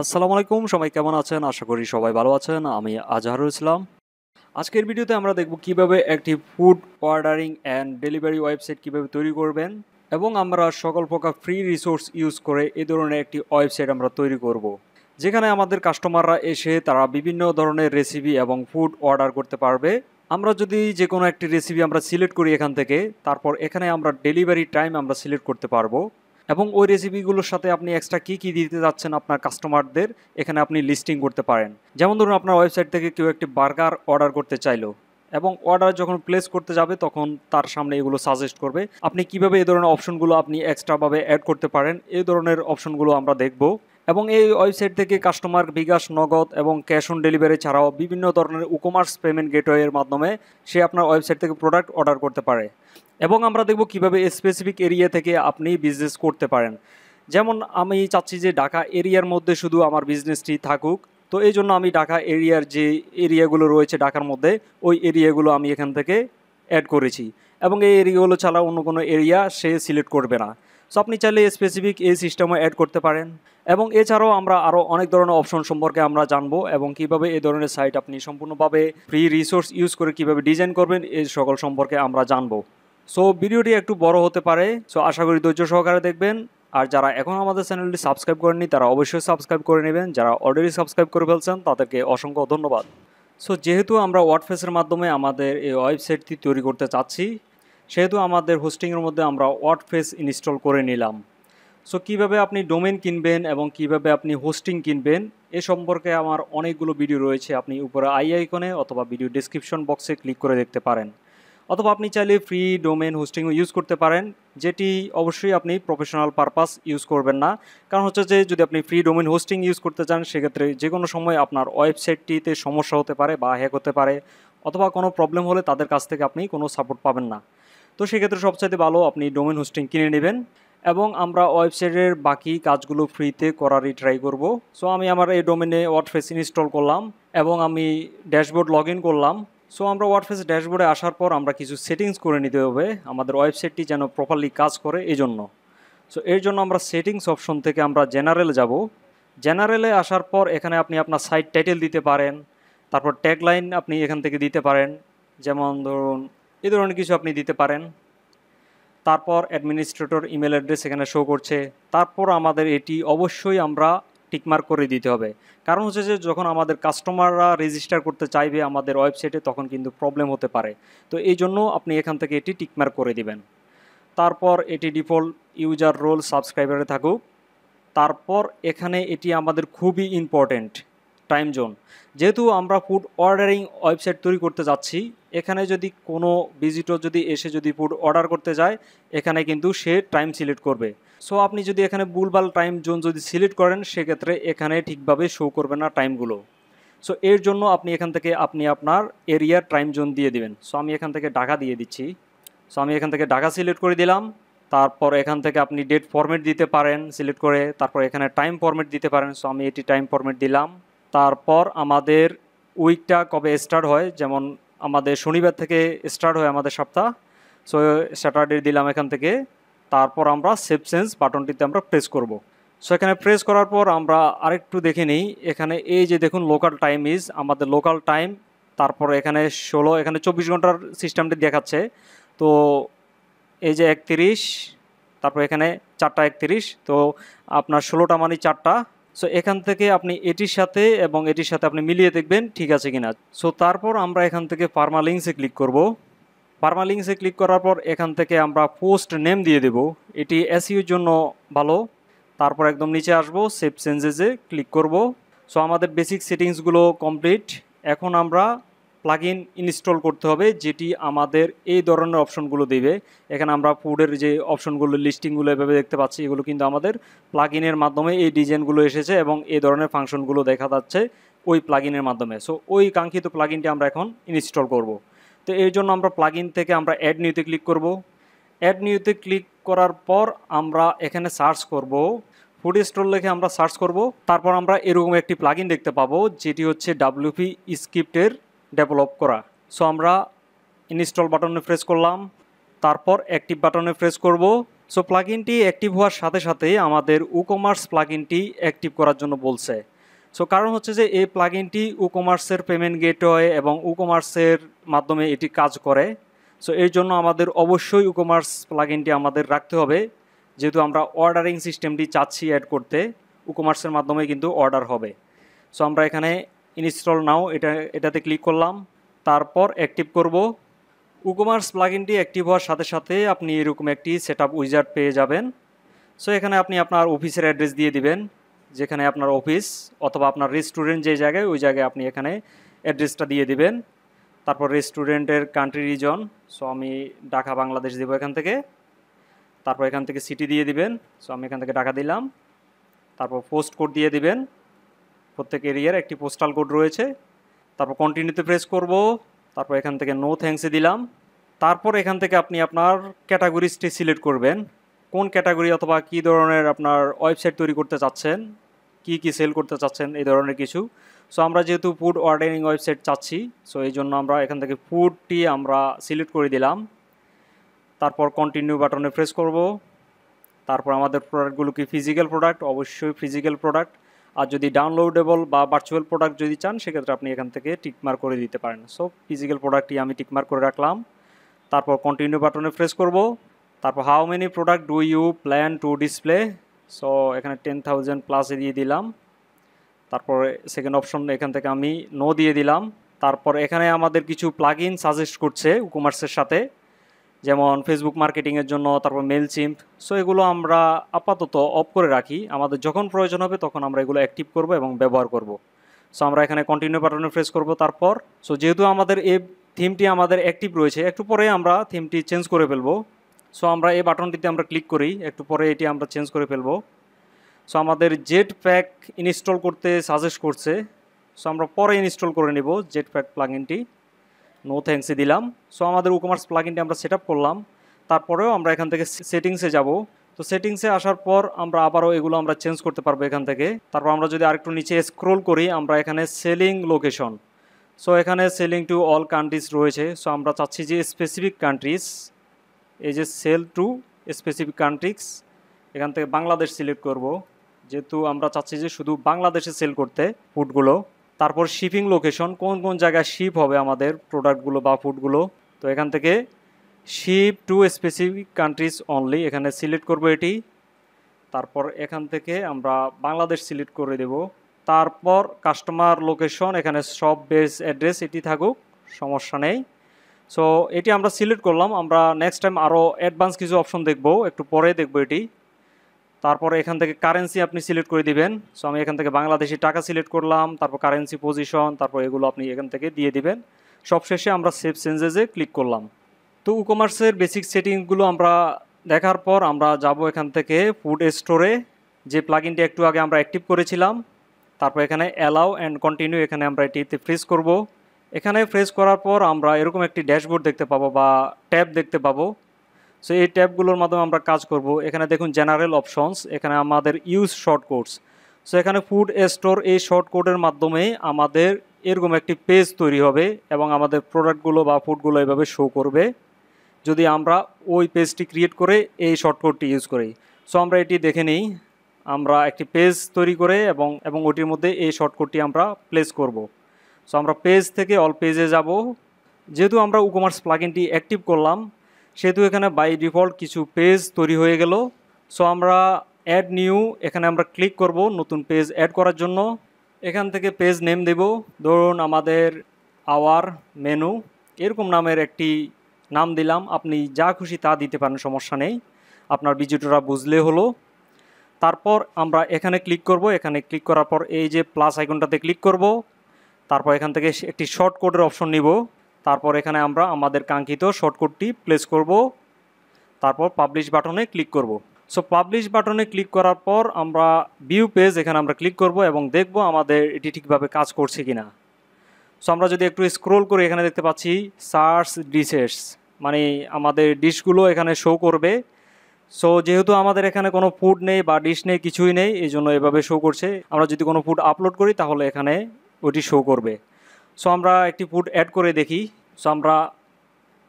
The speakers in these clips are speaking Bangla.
আসসালামু আলাইকুম সবাই কেমন আছেন আশা করি সবাই ভালো আছেন আমি আজহারুল ইসলাম আজকের ভিডিওতে আমরা দেখব কিভাবে একটি food ordering and delivery website কিভাবে তৈরি করবেন এবং আমরা সকল প্রকার ফ্রি রিসোর্স ইউজ করে এ ধরনের একটি ওয়েবসাইট আমরা তৈরি করব। যেখানে আমাদের কাস্টমাররা এসে তারা বিভিন্ন ধরনের রেসিপি এবং ফুড অর্ডার করতে পারবে আমরা যদি যে কোনো একটি রেসিপি আমরা সিলেক্ট করি এখান থেকে তারপর এখানে আমরা ডেলিভারি টাইম আমরা সিলেক্ট করতে পারবো এবং ওই রেসিপিগুলোর সাথে আপনি এক্সট্রা কী কী দিতে যাচ্ছেন আপনার কাস্টমারদের এখানে আপনি লিস্টিং করতে পারেন যেমন ধরুন আপনার ওয়েবসাইট থেকে কেউ একটি বার্গার অর্ডার করতে চাইলো এবং অর্ডার যখন প্লেস করতে যাবে তখন তার সামনে এগুলো সাজেস্ট করবে আপনি কিভাবে এই ধরনের অপশনগুলো আপনি এক্সট্রাভাবে অ্যাড করতে পারেন এই ধরনের অপশনগুলো আমরা দেখব এবং এই ওয়েবসাইট থেকে কাস্টমার বিকাশ নগদ এবং ক্যাশ অন ডেলিভারি ছাড়াও বিভিন্ন ধরনের উকমার্স পেমেন্ট গেটওয়ের মাধ্যমে সে আপনার ওয়েবসাইট থেকে প্রোডাক্ট অর্ডার করতে পারে এবং আমরা দেখব কিভাবে স্পেসিফিক এরিয়া থেকে আপনি বিজনেস করতে পারেন যেমন আমি চাচ্ছি যে ঢাকা এরিয়ার মধ্যে শুধু আমার বিজনেসটি থাকুক তো এই জন্য আমি ঢাকা এরিয়ার যে এরিয়াগুলো রয়েছে ঢাকার মধ্যে ওই এরিয়াগুলো আমি এখান থেকে অ্যাড করেছি এবং এই এরিয়াগুলো ছাড়া অন্য কোনো এরিয়া সে সিলেক্ট করবে না সো আপনি চাইলে স্পেসিফিক এই সিস্টেমও অ্যাড করতে পারেন এবং এছাড়াও আমরা আরও অনেক ধরনের অপশন সম্পর্কে আমরা জানবো এবং কিভাবে এই ধরনের সাইট আপনি সম্পূর্ণভাবে ফ্রি রিসোর্স ইউজ করে কিভাবে ডিজাইন করবেন এই সকল সম্পর্কে আমরা জানবো সো ভিডিওটি একটু বড় হতে পারে সো আশা করি ধৈর্য সহকারে দেখবেন আর যারা এখন আমাদের চ্যানেলটি সাবস্ক্রাইব করেনি তারা অবশ্যই সাবস্ক্রাইব করে নেবেন যারা অলরেডি সাবস্ক্রাইব করে ফেলছেন তাদেরকে অসংখ্য ধন্যবাদ সো যেহেতু আমরা ওয়ার্ডপ্রেসের মাধ্যমে আমাদের এই ওয়েবসাইটটি তৈরি করতে চাচ্ছি সেহেতু আমাদের হোস্টিংয়ের মধ্যে আমরা ওয়ার্ডপ্রেস ইনস্টল করে নিলাম সো কিভাবে আপনি ডোমেন কিনবেন এবং কিভাবে আপনি হোস্টিং কিনবেন এ সম্পর্কে আমার অনেকগুলো ভিডিও রয়েছে আপনি উপরে আই আইকনে অথবা ভিডিও ডিসক্রিপশন বক্সে ক্লিক করে দেখতে পারেন অথবা আপনি চাইলে ফ্রি ডোমেন হোস্টিংও ইউজ করতে পারেন যেটি অবশ্যই আপনি প্রফেশনাল পারপাস ইউজ করবেন না কারণ হচ্ছে যে যদি আপনি ফ্রি ডোমেন হোস্টিং ইউজ করতে চান সেক্ষেত্রে যে কোনো সময় আপনার ওয়েবসাইটটিতে সমস্যা হতে পারে বা হ্যাক হতে পারে অথবা কোনো প্রবলেম হলে তাদের কাছ থেকে আপনি কোনো সাপোর্ট পাবেন না তো সেক্ষেত্রে সবচাইতে ভালো আপনি ডোমেন হোস্টিং কিনে নেবেন এবং আমরা ওয়েবসাইটের বাকি কাজগুলো ফ্রিতে করারই ট্রাই করব সো আমি আমার এই ডোমেনে ওয়ার্ডফেস ইনস্টল করলাম এবং আমি ড্যাশবোর্ড লগ করলাম সো আমরা ওয়ার্ডফেস ড্যাশবোর্ডে আসার পর আমরা কিছু সেটিংস করে নিতে হবে আমাদের ওয়েবসাইটটি যেন প্রপারলি কাজ করে এই জন্য সো এর জন্য আমরা সেটিংস অপশন থেকে আমরা জেনারেল যাব জেনারেলে আসার পর এখানে আপনি আপনার সাইট টাইটেল দিতে পারেন তারপর ট্যাগলাইন আপনি এখান থেকে দিতে পারেন যেমন ধরুন এই ধরনের কিছু আপনি দিতে পারেন তারপর অ্যাডমিনিস্ট্রেটর ইমেল অ্যাড্রেস এখানে শো করছে তারপর আমাদের এটি অবশ্যই আমরা টিকমার্ক করে দিতে হবে কারণ হচ্ছে যে যখন আমাদের কাস্টমাররা রেজিস্টার করতে চাইবে আমাদের ওয়েবসাইটে তখন কিন্তু প্রবলেম হতে পারে তো এই জন্য আপনি এখান থেকে এটি টিকমার্ক করে দিবেন তারপর এটি ডিফল্ট ইউজার রোল সাবস্ক্রাইবারে থাকুক তারপর এখানে এটি আমাদের খুবই ইম্পর্টেন্ট টাইম জোন যেহেতু আমরা ফুড অর্ডারিং ওয়েবসাইট তৈরি করতে যাচ্ছি এখানে যদি কোনো ভিজিটর যদি এসে যদি ফুড অর্ডার করতে যায় এখানে কিন্তু সে টাইম সিলেক্ট করবে সো আপনি যদি এখানে বুলবাল টাইম জোন যদি সিলেক্ট করেন সেক্ষেত্রে এখানে ঠিকভাবে শো করবে না টাইমগুলো সো এর জন্য আপনি এখান থেকে আপনি আপনার এরিয়ার টাইম জোন দিয়ে দিবেন সো আমি এখান থেকে ঢাকা দিয়ে দিচ্ছি সো আমি এখান থেকে ঢাকা সিলেক্ট করে দিলাম তারপর এখান থেকে আপনি ডেট ফরম্যাট দিতে পারেন সিলেক্ট করে তারপর এখানে টাইম ফরম্যাট দিতে পারেন সো আমি এটি টাইম ফরম্যাট দিলাম তারপর আমাদের উইকটা কবে স্টার্ট হয় যেমন আমাদের শনিবার থেকে স্টার্ট হয় আমাদের সপ্তাহ সো স্যাটারডে দিলাম এখান থেকে তারপর আমরা সেভ চেঞ্জ বাটনটিতে আমরা প্রেস করব। সো এখানে প্রেস করার পর আমরা আরেকটু দেখে নিই এখানে এই যে দেখুন লোকাল টাইম ইজ আমাদের লোকাল টাইম তারপর এখানে ষোলো এখানে চব্বিশ ঘন্টার সিস্টেমটি দেখাচ্ছে তো এই যে একত্রিশ তারপর এখানে চারটা একত্রিশ তো আপনার ষোলোটা মানে চারটা সো এখান থেকে আপনি এটির সাথে এবং এটির সাথে আপনি মিলিয়ে দেখবেন ঠিক আছে কিনা সো তারপর আমরা এখান থেকে ফার্মালিংসে ক্লিক করব পারমালিংসে ক্লিক করার পর এখান থেকে আমরা পোস্ট নেম দিয়ে দেব এটি e এসইউর জন্য ভালো তারপর একদম নিচে আসবো সেভ চেঞ্জেসে ক্লিক করব সো আমাদের বেসিক সেটিংসগুলো কমপ্লিট এখন আমরা প্লাগ ইনস্টল করতে হবে যেটি আমাদের এই ধরনের অপশনগুলো দেবে এখানে আমরা ফুডের যে অপশনগুলো লিস্টিংগুলো এভাবে দেখতে পাচ্ছি এগুলো কিন্তু আমাদের প্লাগ মাধ্যমে এই ডিজাইনগুলো এসেছে এবং এই ধরনের ফাংশনগুলো দেখা যাচ্ছে ওই প্লাগ মাধ্যমে সো ওই কাঙ্ক্ষিত প্লাগ আমরা এখন ইনস্টল করবো তো এই জন্য আমরা প্লাগ থেকে আমরা অ্যাড নিউতে ক্লিক করব অ্যাড নিউতে ক্লিক করার পর আমরা এখানে সার্চ করব ফুড স্টোর লেখে আমরা সার্চ করব তারপর আমরা এরকম একটি প্লাগ দেখতে পাবো যেটি হচ্ছে ডাব্লিউপি স্ক্রিপ্টের ডেভেলপ করা সো আমরা ইনস্টল বাটনে প্রেস করলাম তারপর অ্যাক্টিভ বাটনে প্রেস করব সো ইনটি অ্যাক্টিভ হওয়ার সাথে সাথে আমাদের উকমার্স ইনটি অ্যাক্টিভ করার জন্য বলছে সো কারণ হচ্ছে যে এই প্লাগইনটি ই কমার্সের পেমেন্ট গেটওয়ে এবং ই কমার্সের মাধ্যমে এটি কাজ করে সো এর জন্য আমাদের অবশ্যই ই কমার্স প্লাগইনটি আমাদের রাখতে হবে যেহেতু আমরা অর্ডারিং সিস্টেমটি চাচ্ছি অ্যাড করতে ই কমার্সের মাধ্যমে কিন্তু অর্ডার হবে সো আমরা এখানে ইনস্টল নাও এটা এটাতে ক্লিক করলাম তারপর অ্যাক্টিভ করব উকমার্স প্লাগইনটি অ্যাক্টিভ হওয়ার সাথে সাথে আপনি এরকম একটি সেট আপ উইজার্ড পেয়ে যাবেন সো এখানে আপনি আপনার অফিসের অ্যাড্রেস দিয়ে দিবেন যেখানে আপনার অফিস অথবা আপনার রেস্টুরেন্ট যে জায়গায় ওই জায়গায় আপনি এখানে অ্যাড্রেসটা দিয়ে দিবেন তারপর রেস্টুরেন্টের কান্ট্রি রিজন সো আমি ঢাকা বাংলাদেশ দেবো এখান থেকে তারপর এখান থেকে সিটি দিয়ে দিবেন সো আমি এখান থেকে ঢাকা দিলাম তারপর পোস্ট কোড দিয়ে দিবেন প্রত্যেক এরিয়ার একটি পোস্টাল কোড রয়েছে তারপর কন্টিনিউতে প্রেস করব তারপর এখান থেকে নো থ্যাংকসে দিলাম তারপর এখান থেকে আপনি আপনার ক্যাটাগরিসটি সিলেক্ট করবেন কোন ক্যাটাগরি অথবা কী ধরনের আপনার ওয়েবসাইট তৈরি করতে চাচ্ছেন কি কি সেল করতে চাচ্ছেন এই ধরনের কিছু সো আমরা যেহেতু ফুড অর্ডারিং ওয়েবসাইট চাচ্ছি সো এই জন্য আমরা এখান থেকে ফুডটি আমরা সিলেক্ট করে দিলাম তারপর কন্টিনিউ বাটনে প্রেস করব তারপর আমাদের প্রোডাক্টগুলো কি ফিজিক্যাল প্রোডাক্ট অবশ্যই ফিজিক্যাল প্রোডাক্ট আর যদি ডাউনলোডেবল বা ভার্চুয়াল প্রোডাক্ট যদি চান সেক্ষেত্রে আপনি এখান থেকে টিকমার্ক করে দিতে পারেন সো ফিজিক্যাল প্রোডাক্টটি আমি টিকমার্ক করে রাখলাম তারপর কন্টিনিউ বাটনে প্রেস করব তারপর how many product do you plan to display so এখানে টেন থাউজেন্ড প্লাসে দিয়ে দিলাম তারপর সেকেন্ড অপশন এখান থেকে আমি নো দিয়ে দিলাম তারপর এখানে আমাদের কিছু প্লাগ ইন সাজেস্ট করছে উকমার্সের সাথে যেমন ফেসবুক মার্কেটিংয়ের জন্য তারপর মেল চিম্প সো এগুলো আমরা আপাতত অফ করে রাখি আমাদের যখন প্রয়োজন হবে তখন আমরা এগুলো অ্যাক্টিভ করব এবং ব্যবহার করব সো আমরা এখানে কন্টিনিউ বাটনে প্রেস করব তারপর সো যেহেতু আমাদের এ থিমটি আমাদের অ্যাক্টিভ রয়েছে একটু পরে আমরা থিমটি চেঞ্জ করে ফেলবো সো আমরা এই বাটনটিতে আমরা ক্লিক করি একটু পরে এটি আমরা চেঞ্জ করে ফেলব সো আমাদের জেট প্যাক ইনস্টল করতে সাজেস্ট করছে সো আমরা পরে ইনস্টল করে নেব জেট প্যাক প্লাগিনটি নো থ্যাংকসই দিলাম সো আমাদের উকমার্স প্লাগিনটি আমরা সেট করলাম তারপরেও আমরা এখান থেকে সেটিংসে যাব তো সেটিংসে আসার পর আমরা আবারও এগুলো আমরা চেঞ্জ করতে পারবো এখান থেকে তারপর আমরা যদি আরেকটু নিচে স্ক্রোল করি আমরা এখানে সেলিং লোকেশন সো এখানে সেলিং টু অল কান্ট্রিজ রয়েছে সো আমরা চাচ্ছি যে স্পেসিফিক কান্ট্রিজ এই যে সেল টু স্পেসিফিক কান্ট্রিক্স এখান থেকে বাংলাদেশ সিলেক্ট করব যেহেতু আমরা চাচ্ছি যে শুধু বাংলাদেশে সেল করতে ফুডগুলো তারপর শিপিং লোকেশন কোন কোন জায়গায় শিপ হবে আমাদের প্রোডাক্টগুলো বা ফুডগুলো তো এখান থেকে ship to specific countries only এখানে সিলেক্ট করব এটি তারপর এখান থেকে আমরা বাংলাদেশ সিলেক্ট করে দেব তারপর কাস্টমার লোকেশন এখানে সব বেস অ্যাড্রেস এটি থাকুক সমস্যা নেই সো এটি আমরা সিলেক্ট করলাম আমরা নেক্সট টাইম আরও অ্যাডভান্স কিছু অপশন দেখব একটু পরে দেখব এটি তারপর এখান থেকে কারেন্সি আপনি সিলেক্ট করে দিবেন সো আমি এখান থেকে বাংলাদেশি টাকা সিলেক্ট করলাম তারপর কারেন্সি পজিশন তারপর এগুলো আপনি এখান থেকে দিয়ে দিবেন সবশেষে আমরা সেভ চেঞ্জেসে ক্লিক করলাম তো উকমার্সের বেসিক সেটিংগুলো আমরা দেখার পর আমরা যাব এখান থেকে ফুড স্টোরে যে প্লাগিনটি একটু আগে আমরা অ্যাক্টিভ করেছিলাম তারপর এখানে অ্যালাউ অ্যান্ড কন্টিনিউ এখানে আমরা এটিতে ফ্রিজ করবো এখানে প্রেস করার পর আমরা এরকম একটি ড্যাশবোর্ড দেখতে পাবো বা ট্যাব দেখতে পাবো সো এই ট্যাবগুলোর মাধ্যমে আমরা কাজ করব এখানে দেখুন জেনারেল অপশনস এখানে আমাদের ইউজ শর্ট কোডস সো এখানে ফুড স্টোর এই শর্ট কোডের মাধ্যমে আমাদের এরকম একটি পেজ তৈরি হবে এবং আমাদের প্রোডাক্টগুলো বা ফুডগুলো এভাবে শো করবে যদি আমরা ওই পেজটি ক্রিয়েট করে এই শর্টকটটি ইউজ করি সো আমরা এটি দেখে নিই আমরা একটি পেজ তৈরি করে এবং এবং ওটির মধ্যে এই শর্টকটটি আমরা প্লেস করব সো আমরা পেজ থেকে অল পেজে যাব যেহেতু আমরা উকমার্স প্লাগিনটি অ্যাক্টিভ করলাম সেহেতু এখানে বাই ডিফল্ট কিছু পেজ তৈরি হয়ে গেল সো আমরা অ্যাড নিউ এখানে আমরা ক্লিক করব নতুন পেজ অ্যাড করার জন্য এখান থেকে পেজ নেম দেব ধরুন আমাদের আওয়ার মেনু এরকম নামের একটি নাম দিলাম আপনি যা খুশি তা দিতে পারেন সমস্যা নেই আপনার ভিজিটররা বুঝলে হলো তারপর আমরা এখানে ক্লিক করব এখানে ক্লিক করার পর এই যে প্লাস আইকনটাতে ক্লিক করব তারপর এখান থেকে একটি শর্ট কোডের অপশন নিব তারপর এখানে আমরা আমাদের কাঙ্ক্ষিত শর্ট কোডটি প্লেস করব তারপর পাবলিশ বাটনে ক্লিক করব সো পাবলিশ বাটনে ক্লিক করার পর আমরা ভিউ পেজ এখানে আমরা ক্লিক করব এবং দেখব আমাদের এটি ঠিকভাবে কাজ করছে কিনা সো আমরা যদি একটু স্ক্রোল করি এখানে দেখতে পাচ্ছি সার্চ ডিশেস মানে আমাদের ডিশগুলো এখানে শো করবে সো যেহেতু আমাদের এখানে কোনো ফুড নেই বা ডিশ নেই কিছুই নেই এই জন্য এভাবে শো করছে আমরা যদি কোনো ফুড আপলোড করি তাহলে এখানে ওটি শো করবে সো আমরা একটি ফুড অ্যাড করে দেখি সো আমরা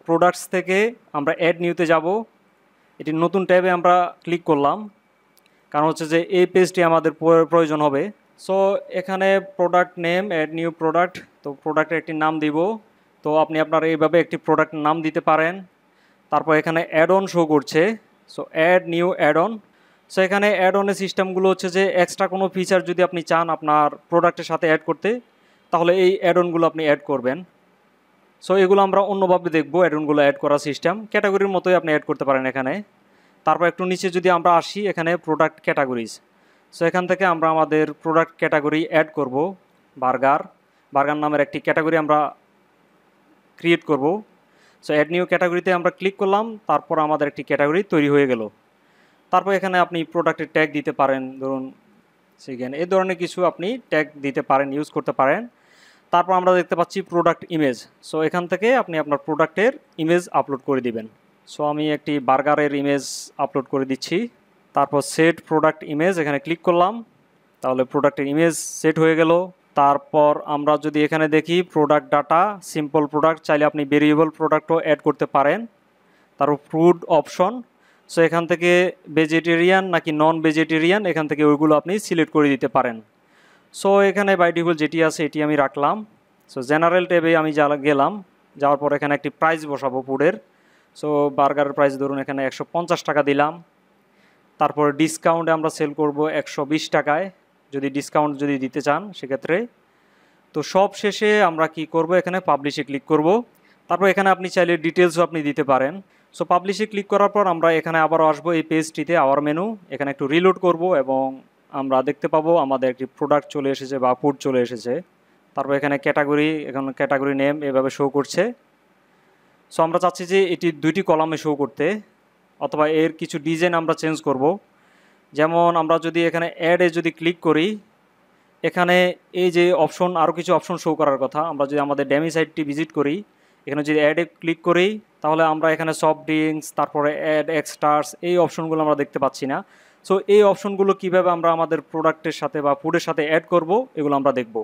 প্রোডাক্টস থেকে আমরা অ্যাড নিউতে যাব এটি নতুন ট্যাবে আমরা ক্লিক করলাম কারণ হচ্ছে যে এই পেজটি আমাদের প্রয়োজন হবে সো এখানে product name add new product তো প্রোডাক্টের একটি নাম দিব তো আপনি আপনার এইভাবে একটি প্রোডাক্ট নাম দিতে পারেন তারপর এখানে অ্যাড অন শো করছে so add new add on so এখানে অ্যাড অনের সিস্টেমগুলো হচ্ছে যে এক্সট্রা কোনো ফিচার যদি আপনি চান আপনার প্রোডাক্টের সাথে অ্যাড করতে তাহলে এই অ্যাড অনগুলো আপনি অ্যাড করবেন সো এগুলো আমরা অন্যভাবে দেখবো অ্যাড অনগুলো অ্যাড করার সিস্টেম ক্যাটাগরির মতোই আপনি অ্যাড করতে পারেন এখানে তারপর একটু নিচে যদি আমরা আসি এখানে প্রোডাক্ট ক্যাটাগরিজ সো এখান থেকে আমরা আমাদের প্রোডাক্ট ক্যাটাগরি অ্যাড করব বার্গার বার্গার নামের একটি ক্যাটাগরি আমরা ক্রিয়েট করব সো অ্যাড নিউ ক্যাটাগরিতে আমরা ক্লিক করলাম তারপর আমাদের একটি ক্যাটাগরি তৈরি হয়ে গেল তারপর এখানে আপনি প্রোডাক্টের ট্যাগ দিতে পারেন ধরুন চিকেন এই ধরনের কিছু আপনি ট্যাগ দিতে পারেন ইউজ করতে পারেন তারপর আমরা দেখতে পাচ্ছি প্রোডাক্ট ইমেজ সো এখান থেকে আপনি আপনার প্রোডাক্টের ইমেজ আপলোড করে দিবেন সো আমি একটি বার্গারের ইমেজ আপলোড করে দিচ্ছি তারপর সেট প্রোডাক্ট ইমেজ এখানে ক্লিক করলাম তাহলে প্রোডাক্টের ইমেজ সেট হয়ে গেল তারপর আমরা যদি এখানে দেখি প্রোডাক্ট ডাটা সিম্পল প্রোডাক্ট চাইলে আপনি ভেরিয়েবল প্রোডাক্টও অ্যাড করতে পারেন তারপর ফুড অপশন সো এখান থেকে ভেজিটেরিয়ান নাকি নন ভেজিটেরিয়ান এখান থেকে ওইগুলো আপনি সিলেক্ট করে দিতে পারেন সো এখানে বাই যেটি আছে এটি আমি রাখলাম সো জেনারেল ট্যাবে আমি যা গেলাম যাওয়ার পর এখানে একটি প্রাইস বসাবো পুরের সো বার্গারের প্রাইস ধরুন এখানে একশো টাকা দিলাম তারপর ডিসকাউন্টে আমরা সেল করব একশো টাকায় যদি ডিসকাউন্ট যদি দিতে চান সেক্ষেত্রে তো সব শেষে আমরা কি করব এখানে পাবলিশে ক্লিক করব তারপর এখানে আপনি চাইলে ডিটেলসও আপনি দিতে পারেন সো পাবলিশে ক্লিক করার পর আমরা এখানে আবার আসবো এই পেজটিতে আওয়ার মেনু এখানে একটু রিলোড করব এবং আমরা দেখতে পাবো আমাদের একটি প্রোডাক্ট চলে এসেছে বা ফুড চলে এসেছে তারপর এখানে ক্যাটাগরি এখন ক্যাটাগরি নেম এভাবে শো করছে সো আমরা চাচ্ছি যে এটি দুইটি কলামে শো করতে অথবা এর কিছু ডিজাইন আমরা চেঞ্জ করব যেমন আমরা যদি এখানে অ্যাডে যদি ক্লিক করি এখানে এই যে অপশন আরও কিছু অপশন শো করার কথা আমরা যদি আমাদের ড্যামি সাইটটি ভিজিট করি এখানে যদি অ্যাডে ক্লিক করি তাহলে আমরা এখানে সফট ড্রিঙ্কস তারপরে অ্যাড এক্সটার্স এই অপশনগুলো আমরা দেখতে পাচ্ছি না সো এই অপশনগুলো কিভাবে আমরা আমাদের প্রোডাক্টের সাথে বা ফুডের সাথে অ্যাড করব এগুলো আমরা দেখব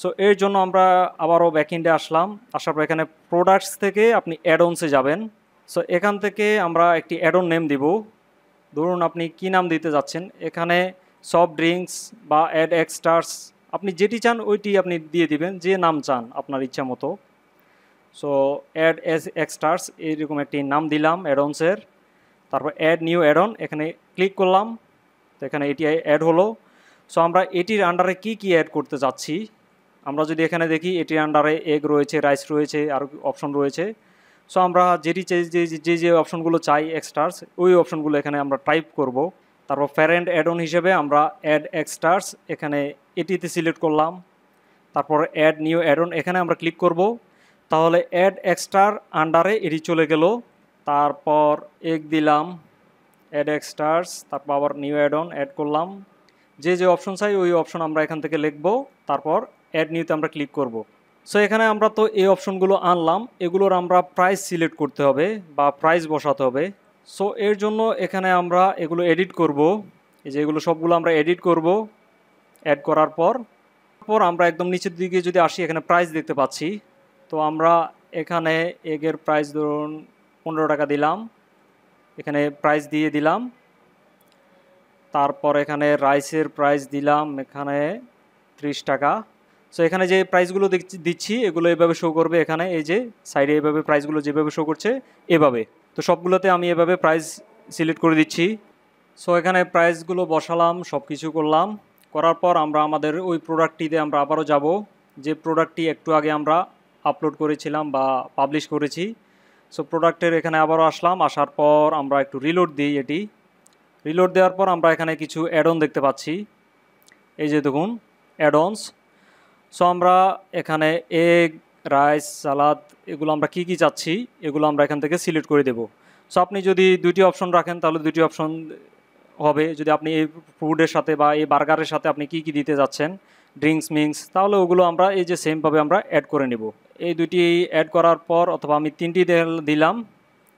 সো এর জন্য আমরা আবারও ইন্ডে আসলাম আসার পর এখানে প্রোডাক্টস থেকে আপনি অনসে যাবেন সো এখান থেকে আমরা একটি অ্যাডন নেম দিব ধরুন আপনি কি নাম দিতে যাচ্ছেন এখানে সফট ড্রিঙ্কস বা অ্যাড এক্সটার্স আপনি যেটি চান ওইটি আপনি দিয়ে দিবেন যে নাম চান আপনার ইচ্ছা মতো সো অ্যাড এস এক্সটার্স এইরকম একটি নাম দিলাম অ্যাডনসের তারপর অ্যাড নিউ অ্যাডন এখানে ক্লিক করলাম তো এখানে এটি অ্যাড হলো সো আমরা এটির আন্ডারে কি কি অ্যাড করতে যাচ্ছি আমরা যদি এখানে দেখি এটির আন্ডারে এগ রয়েছে রাইস রয়েছে আরও অপশন রয়েছে সো আমরা যেটি যে যে যে অপশনগুলো চাই এক্সটার্স ওই অপশনগুলো এখানে আমরা টাইপ করব তারপর প্যারেন্ট অ্যাডন হিসেবে আমরা অ্যাড এক্সটার্স এখানে এটিতে সিলেক্ট করলাম তারপর অ্যাড নিউ অ্যাডন এখানে আমরা ক্লিক করব তাহলে অ্যাড এক্সট্রার আন্ডারে এটি চলে গেল তারপর এক দিলাম অ্যাড এক্সট্রার্স তারপর আবার নিউ অ্যাড অন অ্যাড করলাম যে যে অপশন চাই ওই অপশন আমরা এখান থেকে লিখব তারপর অ্যাড নিউতে আমরা ক্লিক করব। সো এখানে আমরা তো এই অপশনগুলো আনলাম এগুলোর আমরা প্রাইস সিলেক্ট করতে হবে বা প্রাইস বসাতে হবে সো এর জন্য এখানে আমরা এগুলো এডিট করব এই যে এগুলো সবগুলো আমরা এডিট করব অ্যাড করার পর পর আমরা একদম নিচের দিকে যদি আসি এখানে প্রাইস দেখতে পাচ্ছি তো আমরা এখানে এগের প্রাইস ধরুন পনেরো টাকা দিলাম এখানে প্রাইস দিয়ে দিলাম তারপর এখানে রাইসের প্রাইস দিলাম এখানে ত্রিশ টাকা সো এখানে যে প্রাইসগুলো দিচ্ছি এগুলো এভাবে শো করবে এখানে এই যে সাইডে এভাবে প্রাইসগুলো যেভাবে শো করছে এভাবে তো সবগুলোতে আমি এভাবে প্রাইস সিলেক্ট করে দিচ্ছি সো এখানে প্রাইসগুলো বসালাম সব কিছু করলাম করার পর আমরা আমাদের ওই প্রোডাক্টটিতে আমরা আবারও যাব যে প্রোডাক্টটি একটু আগে আমরা আপলোড করেছিলাম বা পাবলিশ করেছি সো প্রোডাক্টের এখানে আবারও আসলাম আসার পর আমরা একটু রিলোড দিই এটি রিলোড দেওয়ার পর আমরা এখানে কিছু অ্যাডন দেখতে পাচ্ছি এই যে দেখুন অ্যাডনস সো আমরা এখানে এগ রাইস সালাদ এগুলো আমরা কি কি চাচ্ছি এগুলো আমরা এখান থেকে সিলেক্ট করে দেব সো আপনি যদি দুটি অপশন রাখেন তাহলে দুটি অপশন হবে যদি আপনি এই ফুডের সাথে বা এই বার্গারের সাথে আপনি কি কি দিতে যাচ্ছেন ড্রিঙ্কস মিক্স তাহলে ওগুলো আমরা এই যে সেমভাবে আমরা অ্যাড করে নেব এই দুটি অ্যাড করার পর অথবা আমি তিনটি দিলাম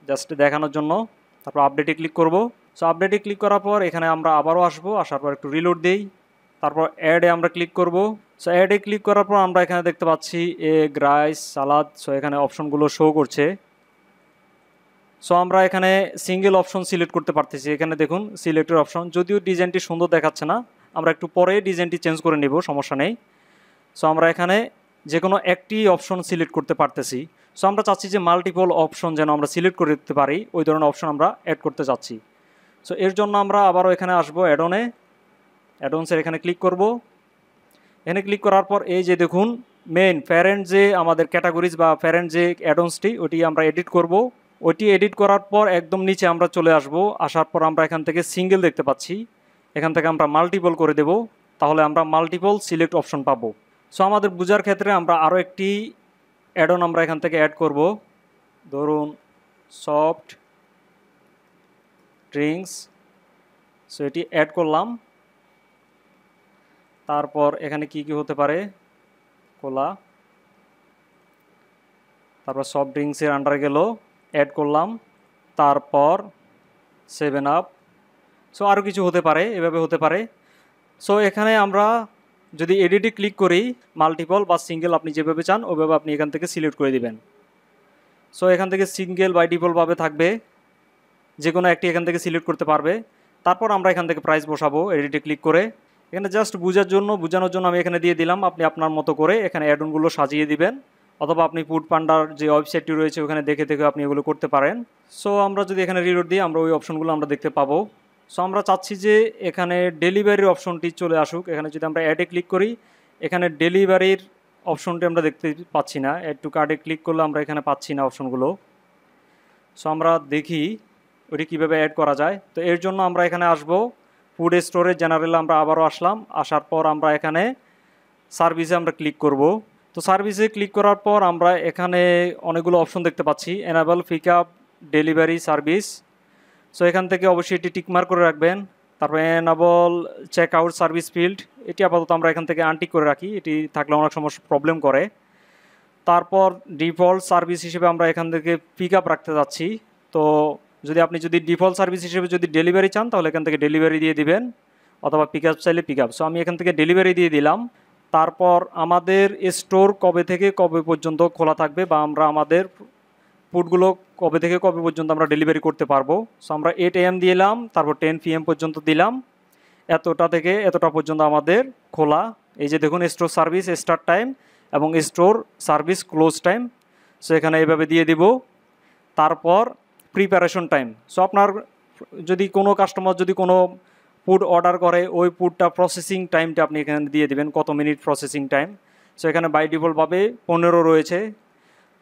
জাস্ট দেখানোর জন্য তারপর আপডেটে ক্লিক করব সো আপডেটে ক্লিক করার পর এখানে আমরা আবারও আসবো আসার পর একটু রিলোড দিই তারপর অ্যাডে আমরা ক্লিক করব সো অ্যাডে ক্লিক করার পর আমরা এখানে দেখতে পাচ্ছি এগ রাইস সালাদ সো এখানে অপশনগুলো শো করছে সো আমরা এখানে সিঙ্গেল অপশন সিলেক্ট করতে পারতেছি এখানে দেখুন সিলেক্টের অপশন যদিও ডিজাইনটি সুন্দর দেখাচ্ছে না আমরা একটু পরে ডিজাইনটি চেঞ্জ করে নেব সমস্যা নেই সো আমরা এখানে যে কোনো একটি অপশন সিলেক্ট করতে পারতেছি সো আমরা চাচ্ছি যে মাল্টিপল অপশন যেন আমরা সিলেক্ট করে দিতে পারি ওই ধরনের অপশন আমরা অ্যাড করতে চাচ্ছি সো এর জন্য আমরা আবারও এখানে আসবো অ্যাডনে অ্যাডনসের এখানে ক্লিক করব এখানে ক্লিক করার পর এই যে দেখুন মেন প্যারেন্ট যে আমাদের ক্যাটাগরিজ বা প্যারেন্ট যে অ্যাডনসটি ওটি আমরা এডিট করব ওটি এডিট করার পর একদম নিচে আমরা চলে আসব আসার পর আমরা এখান থেকে সিঙ্গেল দেখতে পাচ্ছি এখান থেকে আমরা মাল্টিপল করে দেব তাহলে আমরা মাল্টিপল সিলেক্ট অপশন পাবো সো আমাদের বোঝার ক্ষেত্রে আমরা আরও একটি অ্যাডন আমরা এখান থেকে অ্যাড করব ধরুন সফট ড্রিঙ্কস সো এটি অ্যাড করলাম তারপর এখানে কি কি হতে পারে কোলা তারপর সফট ড্রিঙ্কসের আন্ডারে গেল অ্যাড করলাম তারপর সেভেন আপ সো আরও কিছু হতে পারে এভাবে হতে পারে সো এখানে আমরা যদি এডিটে ক্লিক করি মাল্টিপল বা সিঙ্গেল আপনি যেভাবে চান ওইভাবে আপনি এখান থেকে সিলেক্ট করে দিবেন সো এখান থেকে সিঙ্গেল বাই ডিপলভাবে থাকবে যে কোনো একটি এখান থেকে সিলেক্ট করতে পারবে তারপর আমরা এখান থেকে প্রাইস বসাবো এডিটে ক্লিক করে এখানে জাস্ট বোঝার জন্য বোঝানোর জন্য আমি এখানে দিয়ে দিলাম আপনি আপনার মতো করে এখানে অ্যাডনগুলো সাজিয়ে দিবেন অথবা আপনি ফুড পান্ডার যে ওয়েবসাইটটি রয়েছে ওখানে দেখে দেখে আপনি এগুলো করতে পারেন সো আমরা যদি এখানে রিলোড দিই আমরা ওই অপশনগুলো আমরা দেখতে পাবো সো আমরা চাচ্ছি যে এখানে ডেলিভারির অপশনটি চলে আসুক এখানে যদি আমরা অ্যাডে ক্লিক করি এখানে ডেলিভারির অপশনটি আমরা দেখতে পাচ্ছি না অ্যাড টু কার্ডে ক্লিক করলে আমরা এখানে পাচ্ছি না অপশনগুলো সো আমরা দেখি ওটি কীভাবে অ্যাড করা যায় তো এর জন্য আমরা এখানে আসব ফুড স্টোরেজ জেনারেল আমরা আবারও আসলাম আসার পর আমরা এখানে সার্ভিসে আমরা ক্লিক করব তো সার্ভিসে ক্লিক করার পর আমরা এখানে অনেকগুলো অপশন দেখতে পাচ্ছি enable pick up delivery service so এখান থেকে অবশ্যই এটি টিকমার করে রাখবেন তারপরে enable check out service field এটি আপাতত আমরা এখান থেকে আনটিক করে রাখি এটি থাকলে অনেক সময় প্রবলেম করে তারপর ডিফল্ট সার্ভিস হিসেবে আমরা এখান থেকে পিক আপ রাখতে যাচ্ছি তো যদি আপনি যদি ডিফল্ট সার্ভিস হিসেবে যদি ডেলিভারি চান তাহলে এখান থেকে ডেলিভারি দিয়ে দিবেন অথবা পিক আপ চাইলে পিক আপ সো আমি এখান থেকে ডেলিভারি দিয়ে দিলাম তারপর আমাদের স্টোর কবে থেকে কবে পর্যন্ত খোলা থাকবে বা আমরা আমাদের পুটগুলো কবে থেকে কবে পর্যন্ত আমরা ডেলিভারি করতে পারবো সো আমরা এইট এম দিলাম তারপর টেন এম পর্যন্ত দিলাম এতটা থেকে এতটা পর্যন্ত আমাদের খোলা এই যে দেখুন স্টোর সার্ভিস স্টার্ট টাইম এবং store service close time so এখানে এইভাবে দিয়ে দিব তারপর প্রিপারেশন টাইম সো আপনার যদি কোনো কাস্টমার যদি কোনো ফুড অর্ডার করে ওই ফুডটা প্রসেসিং টাইমটা আপনি এখানে দিয়ে দেবেন কত মিনিট প্রসেসিং টাইম সো এখানে বাই ডিফল্টভাবে পনেরো রয়েছে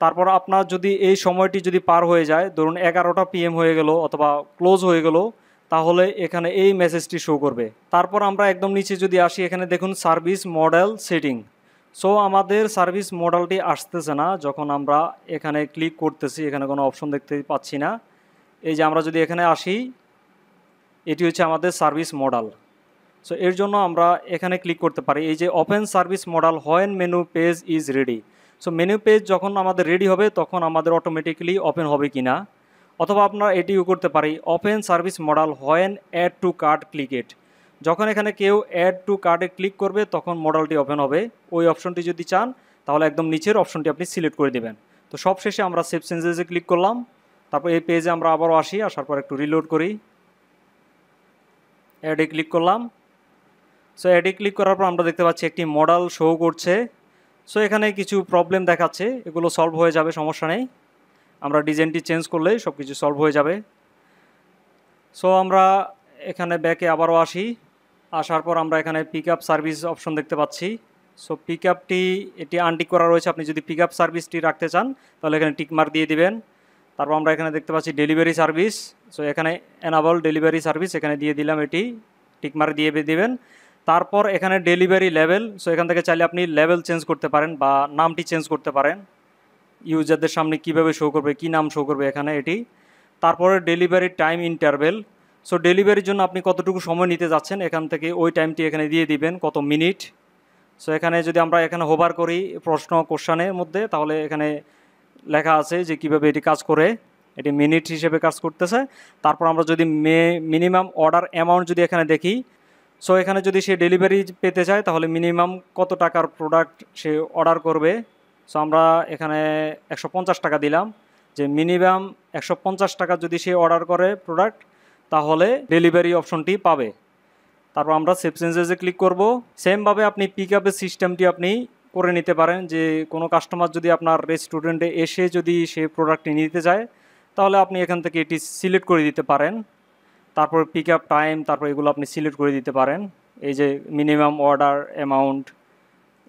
তারপর আপনার যদি এই সময়টি যদি পার হয়ে যায় ধরুন এগারোটা পিএম হয়ে গেল অথবা ক্লোজ হয়ে গেল তাহলে এখানে এই মেসেজটি শো করবে তারপর আমরা একদম নিচে যদি আসি এখানে দেখুন সার্ভিস মডেল সেটিং সো আমাদের সার্ভিস মডেলটি আসতেছে না যখন আমরা এখানে ক্লিক করতেছি এখানে কোনো অপশন দেখতে পাচ্ছি না এই যে আমরা যদি এখানে আসি এটি হচ্ছে আমাদের সার্ভিস মডেল সো এর জন্য আমরা এখানে ক্লিক করতে পারি এই যে open service model when menu page is ready so menu page যখন আমাদের রেডি হবে তখন আমাদের অটোমেটিক্যালি ওপেন হবে কি না অথবা আপনারা এটিও করতে পারি open service model when add to card click at যখন এখানে কেউ অ্যাড টু কার্ডে ক্লিক করবে তখন মডেলটি ওপেন হবে ওই অপশনটি যদি চান তাহলে একদম নিচের অপশনটি আপনি সিলেক্ট করে দেবেন তো সব শেষে আমরা সেভ চেঞ্জেসে ক্লিক করলাম তারপর এই পেজে আমরা আবারও আসি আসার পর একটু রিলোড করি অ্যাডে ক্লিক করলাম সো অ্যাডে ক্লিক করার পর আমরা দেখতে পাচ্ছি একটি মডেল শো করছে সো এখানে কিছু প্রবলেম দেখাচ্ছে এগুলো সলভ হয়ে যাবে সমস্যা নেই আমরা ডিজাইনটি চেঞ্জ করলেই সব কিছু সলভ হয়ে যাবে সো আমরা এখানে ব্যাকে আবারও আসি আসার পর আমরা এখানে পিক সার্ভিস অপশন দেখতে পাচ্ছি সো পিক আপটি এটি আনটিক করা রয়েছে আপনি যদি পিক আপ সার্ভিসটি রাখতে চান তাহলে এখানে টিকমার্ক দিয়ে দিবেন তারপর আমরা এখানে দেখতে পাচ্ছি ডেলিভারি সার্ভিস সো এখানে অ্যানাবল ডেলিভারি সার্ভিস এখানে দিয়ে দিলাম এটি টিকমার্ক দিয়ে দিবেন তারপর এখানে ডেলিভারি লেভেল সো এখান থেকে চাইলে আপনি লেভেল চেঞ্জ করতে পারেন বা নামটি চেঞ্জ করতে পারেন ইউজারদের সামনে কিভাবে শো করবে কি নাম শো করবে এখানে এটি তারপরে ডেলিভারি টাইম ইন্টারভেল সো ডেলিভারির জন্য আপনি কতটুকু সময় নিতে যাচ্ছেন এখান থেকে ওই টাইমটি এখানে দিয়ে দিবেন কত মিনিট সো এখানে যদি আমরা এখানে হোভার করি প্রশ্ন কোশ্চানের মধ্যে তাহলে এখানে লেখা আছে যে কিভাবে এটি কাজ করে এটি মিনিট হিসেবে কাজ করতেছে তারপর আমরা যদি মে মিনিমাম অর্ডার অ্যামাউন্ট যদি এখানে দেখি সো এখানে যদি সে ডেলিভারি পেতে চায় তাহলে মিনিমাম কত টাকার প্রোডাক্ট সে অর্ডার করবে সো আমরা এখানে একশো টাকা দিলাম যে মিনিমাম একশো টাকা যদি সে অর্ডার করে প্রোডাক্ট তাহলে ডেলিভারি অপশনটি পাবে তারপর আমরা সেভ চেঞ্জেসে ক্লিক করব সেমভাবে আপনি পিক আপের সিস্টেমটি আপনি করে নিতে পারেন যে কোনো কাস্টমার যদি আপনার রেস্টুরেন্টে এসে যদি সে প্রোডাক্টটি নিতে চায় তাহলে আপনি এখান থেকে এটি সিলেক্ট করে দিতে পারেন তারপর পিক আপ টাইম তারপর এগুলো আপনি সিলেক্ট করে দিতে পারেন এই যে মিনিমাম অর্ডার অ্যামাউন্ট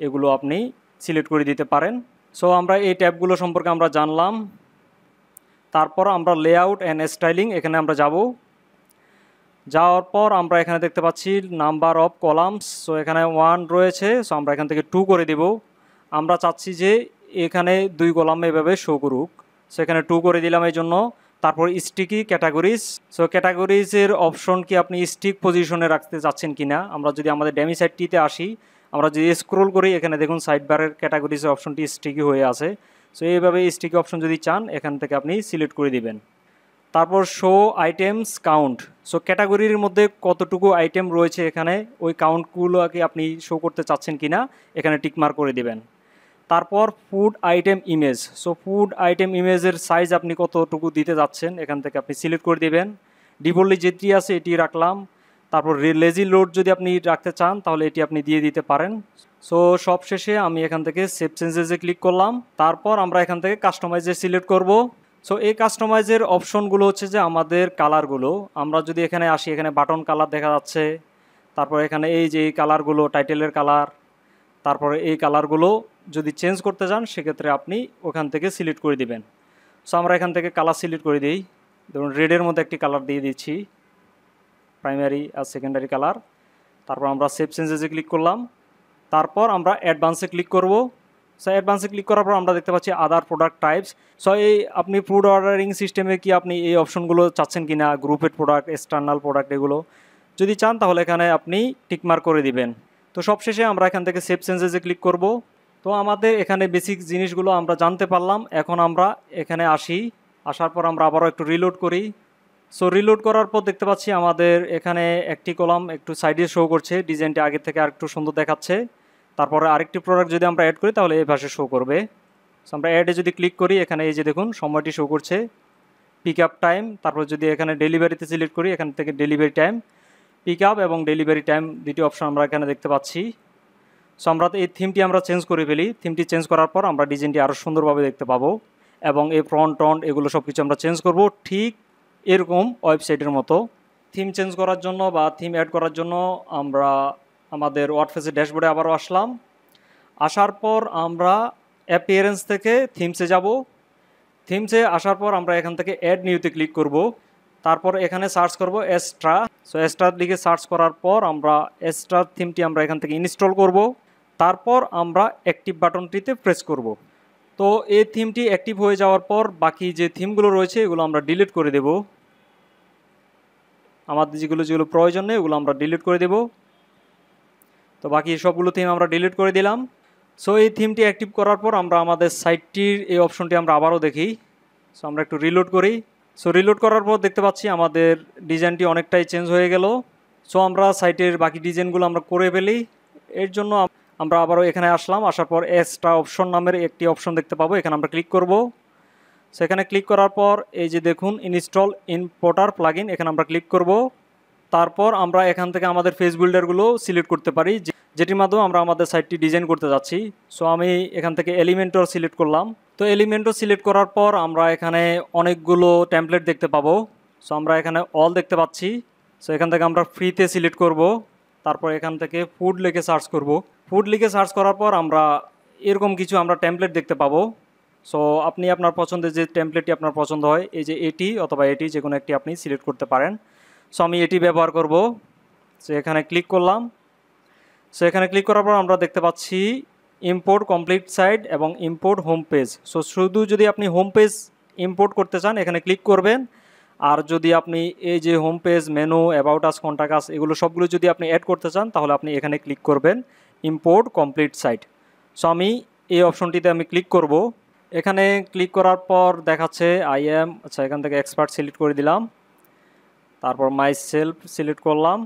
এগুলো আপনি সিলেক্ট করে দিতে পারেন সো আমরা এই ট্যাবগুলো সম্পর্কে আমরা জানলাম তারপর আমরা লেআউট অ্যান্ড স্টাইলিং এখানে আমরা যাব যাওয়ার পর আমরা এখানে দেখতে পাচ্ছি নাম্বার অফ কলামস সো এখানে ওয়ান রয়েছে সো আমরা এখান থেকে টু করে দেব আমরা চাচ্ছি যে এখানে দুই কলাম এভাবে শো করুক সো এখানে টু করে দিলাম এই জন্য তারপর স্টিকি ক্যাটাগরিজ সো ক্যাটাগরিজের অপশন কি আপনি স্টিক পজিশনে রাখতে চাচ্ছেন কি না আমরা যদি আমাদের ড্যামি সাইডটিতে আসি আমরা যদি স্ক্রোল করি এখানে দেখুন সাইড বারের ক্যাটাগরিজের অপশনটি স্টিকি হয়ে আছে সো এইভাবে স্টিকি অপশন যদি চান এখান থেকে আপনি সিলেক্ট করে দিবেন তারপর শো আইটেমস কাউন্ট সো ক্যাটাগরির মধ্যে কতটুকু আইটেম রয়েছে এখানে ওই কাউন্টগুলো কি আপনি শো করতে চাচ্ছেন কি না এখানে টিকমার্ক করে দিবেন তারপর food item image so food item ইমেজের সাইজ আপনি কতটুকু দিতে যাচ্ছেন এখান থেকে আপনি সিলেক্ট করে দেবেন ডিফল্টলি যেটি আছে এটি রাখলাম তারপর লেজি লোড যদি আপনি রাখতে চান তাহলে এটি আপনি দিয়ে দিতে পারেন সো সব শেষে আমি এখান থেকে সেভ চেঞ্জেসে ক্লিক করলাম তারপর আমরা এখান থেকে কাস্টমাইজে সিলেক্ট করব সো এই কাস্টমাইজের অপশনগুলো হচ্ছে যে আমাদের কালারগুলো আমরা যদি এখানে আসি এখানে বাটন কালার দেখা যাচ্ছে তারপর এখানে এই যে এই কালারগুলো টাইটেলের কালার তারপরে এই কালারগুলো যদি চেঞ্জ করতে চান সেক্ষেত্রে আপনি ওখান থেকে সিলেক্ট করে দিবেন সো আমরা এখান থেকে কালার সিলেক্ট করে দিই ধরুন রেডের মধ্যে একটি কালার দিয়ে দিচ্ছি প্রাইমারি আর সেকেন্ডারি কালার তারপর আমরা সেফ চেঞ্জেসে ক্লিক করলাম তারপর আমরা অ্যাডভান্সে ক্লিক করব সো অ্যাডভান্সে ক্লিক করার পর আমরা দেখতে পাচ্ছি আদার প্রোডাক্ট টাইপস সো এই আপনি ফুড অর্ডারিং সিস্টেমে কি আপনি এই অপশনগুলো চাচ্ছেন কি না গ্রুপের প্রোডাক্ট এক্সটার্নাল প্রোডাক্ট এগুলো যদি চান তাহলে এখানে আপনি টিকমার্ক করে দিবেন তো সবশেষে আমরা এখান থেকে সেভ চেঞ্জেসে ক্লিক করব তো আমাদের এখানে বেসিক জিনিসগুলো আমরা জানতে পারলাম এখন আমরা এখানে আসি আসার পর আমরা আবারও একটু রিলোড করি সো রিলোড করার পর দেখতে পাচ্ছি আমাদের এখানে একটি কলাম একটু সাইডে শো করছে ডিজাইনটি আগে থেকে আরেকটু সুন্দর দেখাচ্ছে তারপরে আরেকটি প্রোডাক্ট যদি আমরা অ্যাড করি তাহলে এই পাশে শো করবে সো আমরা অ্যাডে যদি ক্লিক করি এখানে এই যে দেখুন সময়টি শো করছে পিক আপ টাইম তারপর যদি এখানে ডেলিভারিতে সিলেক্ট করি এখান থেকে ডেলিভারি টাইম পিক আপ এবং ডেলিভারি টাইম দুটি অপশন আমরা এখানে দেখতে পাচ্ছি সো আমরা এই থিমটি আমরা চেঞ্জ করে ফেলি থিমটি চেঞ্জ করার পর আমরা ডিজাইনটি আরও সুন্দরভাবে দেখতে পাবো এবং এই ফ্রন্ট টন্ট এগুলো সব কিছু আমরা চেঞ্জ করব ঠিক এরকম ওয়েবসাইটের মতো থিম চেঞ্জ করার জন্য বা থিম অ্যাড করার জন্য আমরা আমাদের ওয়ার্ডফেসের ড্যাশবোর্ডে আবারও আসলাম আসার পর আমরা অ্যাপিয়ারেন্স থেকে থিমসে যাব থিমসে আসার পর আমরা এখান থেকে অ্যাড নিউতে ক্লিক করব তারপর এখানে সার্চ করব এক্সট্রা সো এস্ট্রার দিকে সার্চ করার পর আমরা এক্সট্রা থিমটি আমরা এখান থেকে ইনস্টল করব তারপর আমরা অ্যাক্টিভ বাটনটিতে প্রেস করব তো এই থিমটি অ্যাক্টিভ হয়ে যাওয়ার পর বাকি যে থিমগুলো রয়েছে এগুলো আমরা ডিলিট করে দেব আমাদের যেগুলো যেগুলো প্রয়োজন নেই ওগুলো আমরা ডিলিট করে দেব তো বাকি সবগুলো থিম আমরা ডিলিট করে দিলাম সো এই থিমটি অ্যাক্টিভ করার পর আমরা আমাদের সাইটটির এই অপশনটি আমরা আবারও দেখি সো আমরা একটু রিলোড করি সো রিলোড করার পর দেখতে পাচ্ছি আমাদের ডিজাইনটি অনেকটাই চেঞ্জ হয়ে গেল সো আমরা সাইটের বাকি ডিজাইনগুলো আমরা করে ফেলি এর জন্য আমরা আবারও এখানে আসলাম আসার পর এসটা অপশন নামের একটি অপশন দেখতে পাবো এখানে আমরা ক্লিক করব সেখানে ক্লিক করার পর এই যে দেখুন ইনস্টল ইম্পোর্টার প্লাগিন এখানে আমরা ক্লিক করব তারপর আমরা এখান থেকে আমাদের ফেস বিল্ডারগুলো সিলেক্ট করতে পারি যেটির মাধ্যমে আমরা আমাদের সাইটটি ডিজাইন করতে যাচ্ছি সো আমি এখান থেকে এলিমেন্টর সিলেক্ট করলাম তো এলিমেন্টও সিলেক্ট করার পর আমরা এখানে অনেকগুলো ট্যাম্পলেট দেখতে পাবো সো আমরা এখানে অল দেখতে পাচ্ছি সো এখান থেকে আমরা ফ্রিতে সিলেক্ট করব তারপর এখান থেকে ফুড লিখে সার্চ করব ফুড লিখে সার্চ করার পর আমরা এরকম কিছু আমরা ট্যাম্পলেট দেখতে পাবো সো আপনি আপনার পছন্দের যে ট্যাম্পলেটটি আপনার পছন্দ হয় এই যে এটি অথবা এটি যে কোনো একটি আপনি সিলেক্ট করতে পারেন সো আমি এটি ব্যবহার করব সো এখানে ক্লিক করলাম সো এখানে ক্লিক করার পর আমরা দেখতে পাচ্ছি ইম্পোর্ট কমপ্লিট সাইট এবং ইম্পোর্ট হোম পেজ সো শুধু যদি আপনি হোম পেজ ইম্পোর্ট করতে চান এখানে ক্লিক করবেন আর যদি আপনি এই যে home page menu about us contact us এগুলো সবগুলো যদি আপনি অ্যাড করতে চান তাহলে আপনি এখানে ক্লিক করবেন ইম্পোর্ট কমপ্লিট সাইট সো আমি এই অপশনটিতে আমি ক্লিক করব এখানে ক্লিক করার পর দেখাচ্ছে আই এম আচ্ছা এখান থেকে এক্সপার্ট সিলেক্ট করে দিলাম তারপর মাই সেলফ সিলেক্ট করলাম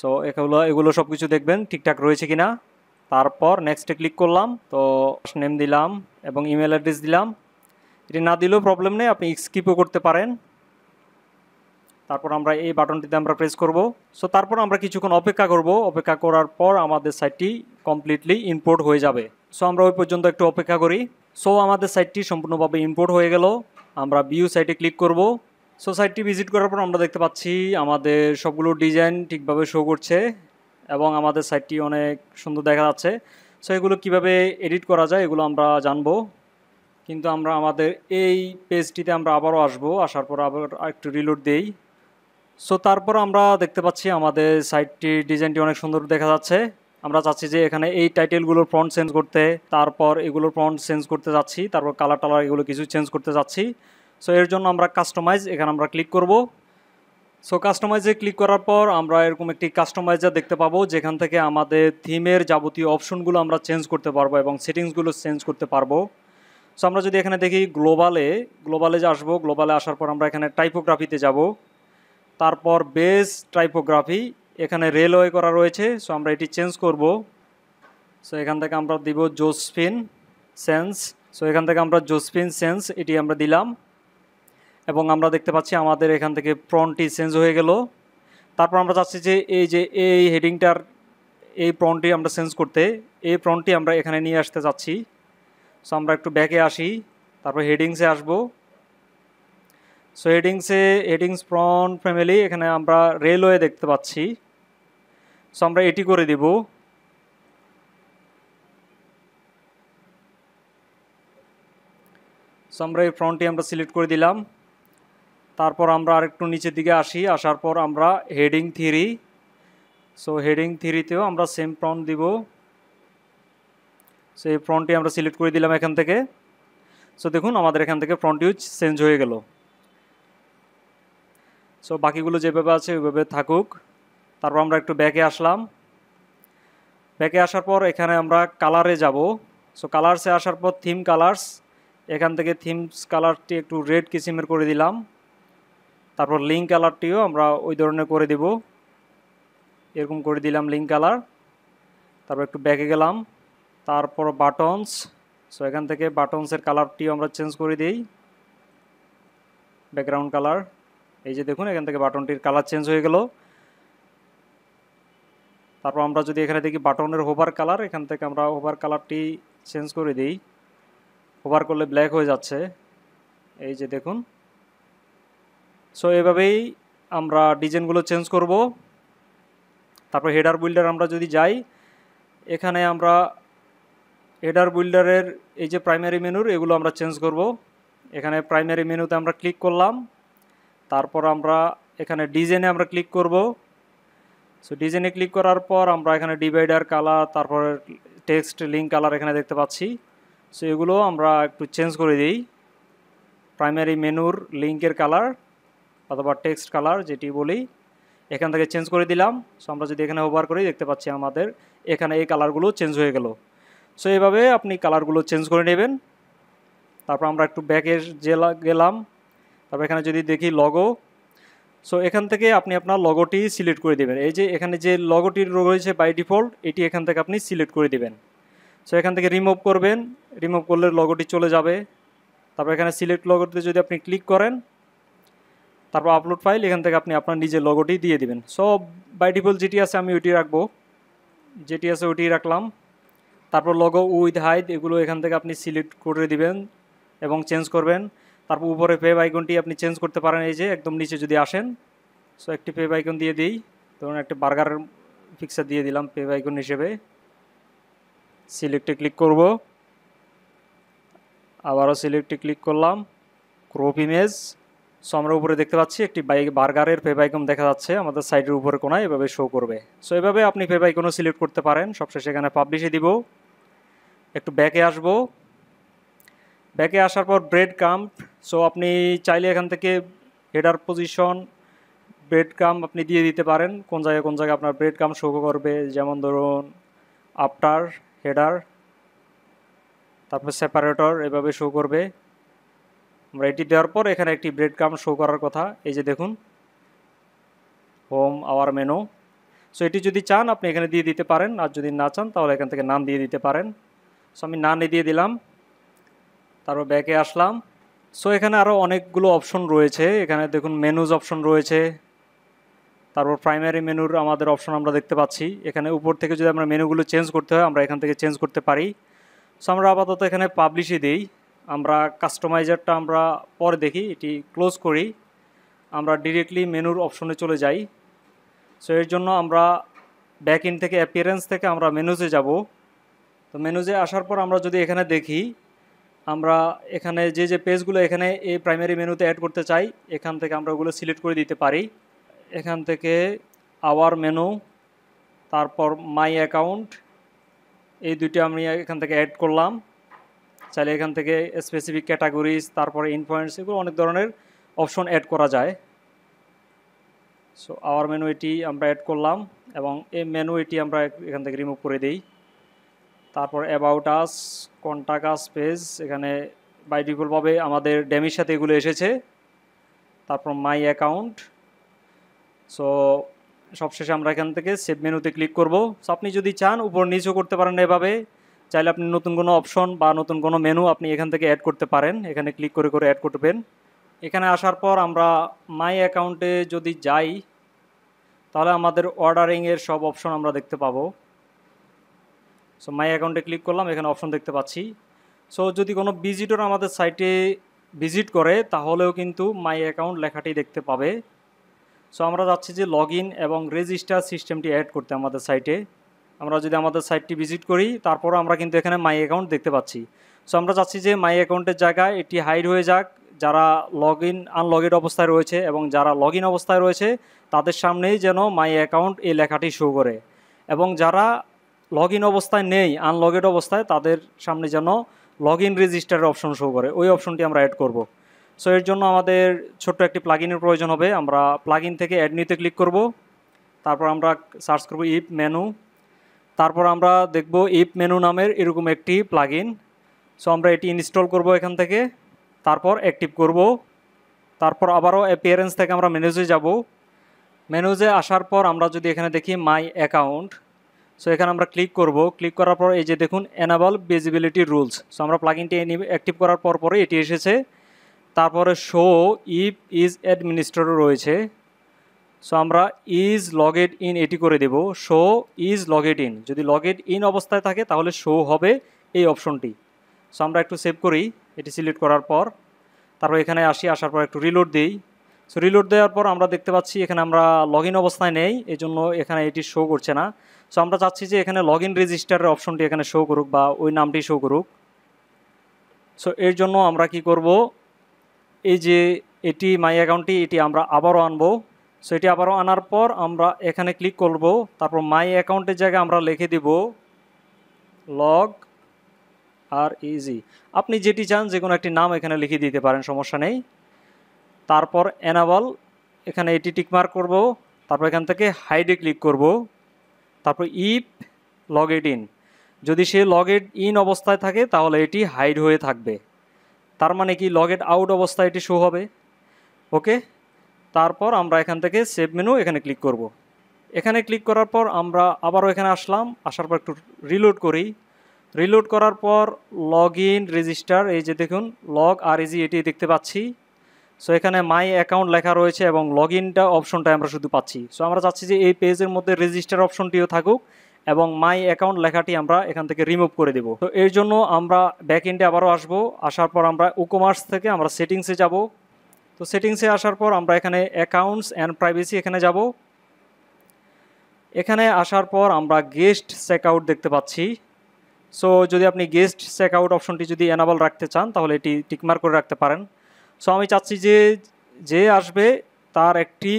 সো এগুলো এগুলো সব কিছু দেখবেন ঠিকঠাক রয়েছে কি না তারপর নেক্সটে ক্লিক করলাম তো নেম দিলাম এবং ইমেল অ্যাড্রেস দিলাম এটি না দিলেও প্রবলেম নেই আপনি স্কিপও করতে পারেন তারপর আমরা এই বাটনটিতে আমরা প্রেস করব সো তারপর আমরা কিছুক্ষণ অপেক্ষা করব অপেক্ষা করার পর আমাদের সাইটটি কমপ্লিটলি ইম্পোর্ট হয়ে যাবে সো আমরা ওই পর্যন্ত একটু অপেক্ষা করি সো আমাদের সাইটটি সম্পূর্ণভাবে ইম্পোর্ট হয়ে গেল আমরা বিউ সাইটে ক্লিক করব সো সাইটটি ভিজিট করার পর আমরা দেখতে পাচ্ছি আমাদের সবগুলো ডিজাইন ঠিকভাবে শো করছে এবং আমাদের সাইটটি অনেক সুন্দর দেখা যাচ্ছে সো এগুলো কিভাবে এডিট করা যায় এগুলো আমরা জানবো কিন্তু আমরা আমাদের এই পেজটিতে আমরা আবারও আসব আসার পর আবার একটু রিলোড দেই সো তারপর আমরা দেখতে পাচ্ছি আমাদের সাইটটির ডিজাইনটি অনেক সুন্দর দেখা যাচ্ছে আমরা চাচ্ছি যে এখানে এই টাইটেলগুলোর ফ্রন্ট চেঞ্জ করতে তারপর এগুলোর ফ্রন্ট চেঞ্জ করতে যাচ্ছি তারপর কালার টালার এগুলো কিছু চেঞ্জ করতে যাচ্ছি সো এর জন্য আমরা কাস্টমাইজ এখানে আমরা ক্লিক করবো সো কাস্টমাইজে ক্লিক করার পর আমরা এরকম একটি কাস্টমাইজার দেখতে পাবো যেখান থেকে আমাদের থিমের যাবতীয় অপশনগুলো আমরা চেঞ্জ করতে পারবো এবং সেটিংসগুলো চেঞ্জ করতে পারবো সো আমরা যদি এখানে দেখি গ্লোবালে গ্লোবালে আসবো গ্লোবালে আসার পর আমরা এখানে টাইপোগ্রাফিতে যাব তারপর বেস টাইপোগ্রাফি এখানে রেলওয়ে করা রয়েছে সো আমরা এটি চেঞ্জ করব সো এখান থেকে আমরা দিব জোসফিন সেন্স সো এখান থেকে আমরা জোসফিন সেন্স এটি আমরা দিলাম এবং আমরা দেখতে পাচ্ছি আমাদের এখান থেকে প্রনটি চেঞ্জ হয়ে গেল তারপর আমরা চাচ্ছি যে এই যে এই হেডিংটার এই প্রনটি আমরা চেঞ্জ করতে এই প্রনটি আমরা এখানে নিয়ে আসতে চাচ্ছি সো আমরা একটু ব্যাকে আসি তারপর হেডিংসে আসবো সো হেডিংসে হেডিংস প্রন ফ্যামিলি এখানে আমরা রেলওয়ে দেখতে পাচ্ছি সো আমরা এটি করে দিব সো আমরা এই ফ্রন্টটি আমরা সিলেক্ট করে দিলাম তারপর আমরা আরেকটু নিচের দিকে আসি আসার পর আমরা হেডিং থ্রি সো হেডিং থ্রিতেও আমরা সেম ফ্রন্ট দিব সো এই ফ্রন্টটি আমরা সিলেক্ট করে দিলাম এখান থেকে সো দেখুন আমাদের এখান থেকে ফ্রন্টটিও চেঞ্জ হয়ে গেল সো বাকিগুলো যেভাবে আছে ওইভাবে থাকুক তারপর আমরা একটু ব্যাকে আসলাম ব্যাকে আসার পর এখানে আমরা কালারে যাব সো কালার্সে আসার পর থিম কালার্স এখান থেকে থিমস কালারটি একটু রেড কিসিমের করে দিলাম তারপর লিঙ্ক কালারটিও আমরা ওই ধরনের করে দেব এরকম করে দিলাম লিঙ্ক কালার তারপর একটু ব্যাকে গেলাম তারপর বাটনস সো এখান থেকে বাটনসের কালারটিও আমরা চেঞ্জ করে দিই ব্যাকগ্রাউন্ড কালার এই যে দেখুন এখান থেকে বাটনটির কালার চেঞ্জ হয়ে গেল তারপর আমরা যদি এখানে দেখি বাটনের হোভার কালার এখান থেকে আমরা হোভার কালারটি চেঞ্জ করে দিই হোভার করলে ব্ল্যাক হয়ে যাচ্ছে এই যে দেখুন সো এভাবেই আমরা ডিজাইনগুলো চেঞ্জ করব তারপর হেডার বিল্ডার আমরা যদি যাই এখানে আমরা হেডার বিল্ডারের এই যে প্রাইমারি মেনুর এগুলো আমরা চেঞ্জ করব এখানে প্রাইমারি মেনুতে আমরা ক্লিক করলাম তারপর আমরা এখানে ডিজাইনে আমরা ক্লিক করব সো ডিজাইনে ক্লিক করার পর আমরা এখানে ডিভাইডার কালার তারপর টেক্সট লিঙ্ক কালার এখানে দেখতে পাচ্ছি সো এগুলো আমরা একটু চেঞ্জ করে দিই প্রাইমারি মেনুর লিঙ্কের কালার অথবা টেক্সট কালার যেটি বলি এখান থেকে চেঞ্জ করে দিলাম সো আমরা যদি এখানে ওভার করি দেখতে পাচ্ছি আমাদের এখানে এই কালারগুলো চেঞ্জ হয়ে গেল সো এভাবে আপনি কালারগুলো চেঞ্জ করে নেবেন তারপর আমরা একটু ব্যাকে গেলাম তারপর এখানে যদি দেখি লগো সো এখান থেকে আপনি আপনার লগোটি সিলেক্ট করে দেবেন এই যে এখানে যে লগোটির রোগ রয়েছে বাই ডিফল্ট এটি এখান থেকে আপনি সিলেক্ট করে দেবেন সো এখান থেকে রিমুভ করবেন রিমুভ করলে লগোটি চলে যাবে তারপর এখানে সিলেক্ট লগোটিতে যদি আপনি ক্লিক করেন তারপর আপলোড ফাইল এখান থেকে আপনি আপনার নিজের লগোটি দিয়ে দিবেন সো বাই যেটি আছে আমি ওইটি রাখব যেটি আছে ওইটি রাখলাম তারপর লগো উইথ হাইট এগুলো এখান থেকে আপনি সিলেক্ট করে দিবেন এবং চেঞ্জ করবেন তারপর উপরে পে আইকনটি আপনি চেঞ্জ করতে পারেন এই যে একদম নিচে যদি আসেন সো একটি পেব আইকন দিয়ে দিই ধরুন একটি বার্গারের পিকচার দিয়ে দিলাম পে আইকন হিসেবে সিলেক্টে ক্লিক করব আবারও সিলেক্টে ক্লিক করলাম ক্রপ ইমেজ সো আমরা উপরে দেখতে পাচ্ছি একটি বাইক বার্গারের পেবাইকন দেখা যাচ্ছে আমাদের সাইডের উপরে কোনায় এভাবে শো করবে সো এভাবে আপনি পেবাইকনও সিলেক্ট করতে পারেন সবশেষে এখানে পাবলিশে দিব একটু ব্যাকে আসব ব্যাকে আসার পর ব্রেড কাম্প সো আপনি চাইলে এখান থেকে হেডার পজিশন ব্রেড কাম আপনি দিয়ে দিতে পারেন কোন জায়গায় কোন জায়গায় আপনার ব্রেড কাম শো করবে যেমন ধরুন আফটার হেডার তারপর সেপারেটর এভাবে শো করবে আমরা এটি দেওয়ার পর এখানে একটি ব্রেড কাম শো করার কথা এই যে দেখুন হোম আওয়ার মেনু সো এটি যদি চান আপনি এখানে দিয়ে দিতে পারেন আর যদি না চান তাহলে এখান থেকে নান দিয়ে দিতে পারেন সো আমি নানে দিয়ে দিলাম তারপর ব্যাকে আসলাম সো এখানে আরও অনেকগুলো অপশন রয়েছে এখানে দেখুন মেনুজ অপশন রয়েছে তারপর প্রাইমারি মেনুর আমাদের অপশন আমরা দেখতে পাচ্ছি এখানে উপর থেকে যদি আমরা মেনুগুলো চেঞ্জ করতে হয় আমরা এখান থেকে চেঞ্জ করতে পারি সো আমরা আপাতত এখানে পাবলিশই দিই আমরা কাস্টমাইজারটা আমরা পরে দেখি এটি ক্লোজ করি আমরা ডিরেক্টলি মেনুর অপশনে চলে যাই সো এর জন্য আমরা ব্যাক ইন থেকে অ্যাপিয়ারেন্স থেকে আমরা মেনুজে যাব তো মেনুজে আসার পর আমরা যদি এখানে দেখি আমরা এখানে যে যে পেজগুলো এখানে এই প্রাইমারি মেনুতে অ্যাড করতে চাই এখান থেকে আমরা ওগুলো সিলেক্ট করে দিতে পারি এখান থেকে আওয়ার মেনু তারপর মাই অ্যাকাউন্ট এই দুইটা আমি এখান থেকে অ্যাড করলাম চাইলে এখান থেকে স্পেসিফিক ক্যাটাগরিজ তারপরে ইনফ্লুয়েন্স এগুলো অনেক ধরনের অপশন অ্যাড করা যায় সো আওয়ার মেনু এটি আমরা অ্যাড করলাম এবং এই মেনু এটি আমরা এখান থেকে রিমুভ করে দিই তারপর about us contact us page এখানে বাই ডিফল্টভাবে আমাদের ড্যামির সাথে এগুলো এসেছে তারপর মাই অ্যাকাউন্ট সো সবশেষে আমরা এখান থেকে সেভ মেনুতে ক্লিক করব সো আপনি যদি চান উপর নিচও করতে পারেন এভাবে চাইলে আপনি নতুন কোনো অপশন বা নতুন কোনো মেনু আপনি এখান থেকে অ্যাড করতে পারেন এখানে ক্লিক করে করে অ্যাড করবেন এখানে আসার পর আমরা মাই অ্যাকাউন্টে যদি যাই তাহলে আমাদের অর্ডারিংয়ের সব অপশন আমরা দেখতে পাবো সো মাই অ্যাকাউন্টে ক্লিক করলাম এখানে অপশন দেখতে পাচ্ছি সো যদি কোনো ভিজিটর আমাদের সাইটে ভিজিট করে তাহলেও কিন্তু মাই অ্যাকাউন্ট লেখাটি দেখতে পাবে সো আমরা যাচ্ছি যে লগ এবং রেজিস্টার সিস্টেমটি অ্যাড করতে আমাদের সাইটে আমরা যদি আমাদের সাইটটি ভিজিট করি তারপরও আমরা কিন্তু এখানে মাই অ্যাকাউন্ট দেখতে পাচ্ছি সো আমরা চাচ্ছি যে মাই অ্যাকাউন্টের জায়গায় এটি হাইড হয়ে যাক যারা লগ ইন আনলগেড অবস্থায় রয়েছে এবং যারা লগ ইন অবস্থায় রয়েছে তাদের সামনেই যেন মাই অ্যাকাউন্ট এই লেখাটি শো করে এবং যারা লগ ইন অবস্থায় নেই আনলগেড অবস্থায় তাদের সামনে যেন লগ ইন রেজিস্টারের অপশন শো করে ওই অপশনটি আমরা অ্যাড করব সো এর জন্য আমাদের ছোট্ট একটি প্লাগইনের প্রয়োজন হবে আমরা প্লাগইন থেকে অ্যাড নিতে ক্লিক করব তারপর আমরা সার্চ করব ইপ মেনু তারপর আমরা দেখব ইপ মেনু নামের এরকম একটি প্লাগ সো আমরা এটি ইনস্টল করব এখান থেকে তারপর অ্যাক্টিভ করব তারপর আবারও অ্যাপিয়ারেন্স থেকে আমরা মেনুজে যাব মেনুজে আসার পর আমরা যদি এখানে দেখি মাই অ্যাকাউন্ট সো এখানে আমরা ক্লিক করব ক্লিক করার পর এই যে দেখুন এনাবল ভিজিবিলিটি রুলস সো আমরা ইনটি অ্যাক্টিভ করার পর পরে এটি এসেছে তারপরে শো ইপ ইজ অ্যাডমিনিস্ট্রেটর রয়েছে সো আমরা ইজ লগেড ইন এটি করে দেব শো ইজ লগেড ইন যদি লগেড ইন অবস্থায় থাকে তাহলে শো হবে এই অপশনটি সো আমরা একটু সেভ করি এটি সিলেক্ট করার পর তারপর এখানে আসি আসার পর একটু রিলোড দিই সো রিলোড দেওয়ার পর আমরা দেখতে পাচ্ছি এখানে আমরা লগ ইন অবস্থায় নেই এই জন্য এখানে এটি শো করছে না সো আমরা চাচ্ছি যে এখানে লগ ইন রেজিস্টারের অপশনটি এখানে শো করুক বা ওই নামটি শো করুক সো এর জন্য আমরা কি করব এই যে এটি মাই অ্যাকাউন্টটি এটি আমরা আবারও আনবো সো এটি আবারও আনার পর আমরা এখানে ক্লিক করব তারপর মাই অ্যাকাউন্টের জায়গায় আমরা লিখে দিব লগ আর ইজি আপনি যেটি চান যে কোনো একটি নাম এখানে লিখে দিতে পারেন সমস্যা নেই তারপর অ্যানাবল এখানে এটি টিকমার্ক করব তারপর এখান থেকে হাইডে ক্লিক করব তারপর ইপ লগ এড ইন যদি সে লগ এড ইন অবস্থায় থাকে তাহলে এটি হাইড হয়ে থাকবে তার মানে কি লগ এড আউট অবস্থায় এটি শো হবে ওকে তারপর আমরা এখান থেকে সেভ মেনু এখানে ক্লিক করব। এখানে ক্লিক করার পর আমরা আবারও এখানে আসলাম আসার পর একটু রিলোড করি রিলোড করার পর লগ ইন রেজিস্টার এই যে দেখুন লগ আর ইজি এটি দেখতে পাচ্ছি সো এখানে মাই অ্যাকাউন্ট লেখা রয়েছে এবং লগ ইনটা অপশনটা আমরা শুধু পাচ্ছি সো আমরা চাচ্ছি যে এই পেজের মধ্যে রেজিস্টার অপশনটিও থাকুক এবং মাই অ্যাকাউন্ট লেখাটি আমরা এখান থেকে রিমুভ করে দেব তো এর জন্য আমরা ব্যাক ইন্ডে আবারও আসবো আসার পর আমরা উকমার্স থেকে আমরা সেটিংসে যাব তো সেটিংসে আসার পর আমরা এখানে অ্যাকাউন্টস অ্যান্ড প্রাইভেসি এখানে যাব এখানে আসার পর আমরা গেস্ট চেকআউট দেখতে পাচ্ছি সো যদি আপনি গেস্ট চেক আউট অপশনটি যদি অ্যানাবল রাখতে চান তাহলে এটি টিকমার করে রাখতে পারেন সো আমি চাচ্ছি যে যে আসবে তার একটি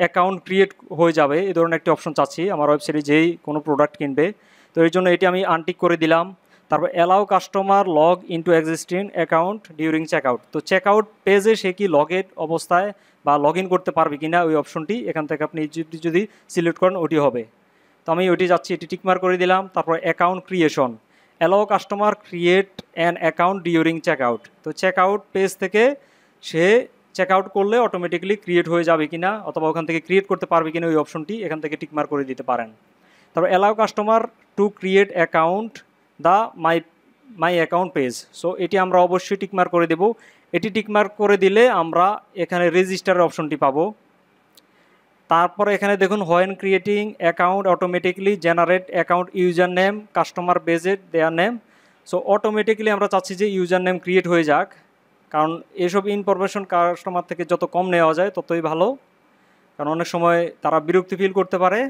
অ্যাকাউন্ট ক্রিয়েট হয়ে যাবে এ ধরনের একটি অপশন চাচ্ছি আমার ওয়েবসাইটে যেই কোনো প্রোডাক্ট কিনবে তো এই জন্য এটি আমি আনটিক করে দিলাম তারপর allow customer log into existing account during check out তো চেক আউট পেজে সে কি লগের অবস্থায় বা লগ করতে পারবে কি না ওই অপশনটি এখান থেকে আপনি যদি সিলেক্ট করেন ওটি হবে তো আমি ওইটি যাচ্ছি এটি টিকমার করে দিলাম তারপর account creation allow customer create an account during check out তো চেক আউট পেজ থেকে সে চেক আউট করলে অটোমেটিকলি ক্রিয়েট হয়ে যাবে কি না অথবা ওখান থেকে ক্রিয়েট করতে পারবে কিনা ওই অপশনটি এখান থেকে টিকমার করে দিতে পারেন তারপর allow customer to create account the my my account page so এটি আমরা অবশ্যই টিকমার্ক করে দেব এটি টিকমার্ক করে দিলে আমরা এখানে রেজিস্টারের অপশনটি পাবো তারপর এখানে দেখুন when creating account automatically generate account user name customer বেজের দেয়ার নেম সো অটোমেটিকলি আমরা চাচ্ছি যে ইউজার নেম ক্রিয়েট হয়ে যাক কারণ এসব ইনফরমেশন কাস্টমার থেকে যত কম নেওয়া যায় ততই ভালো কারণ অনেক সময় তারা বিরক্তি ফিল করতে পারে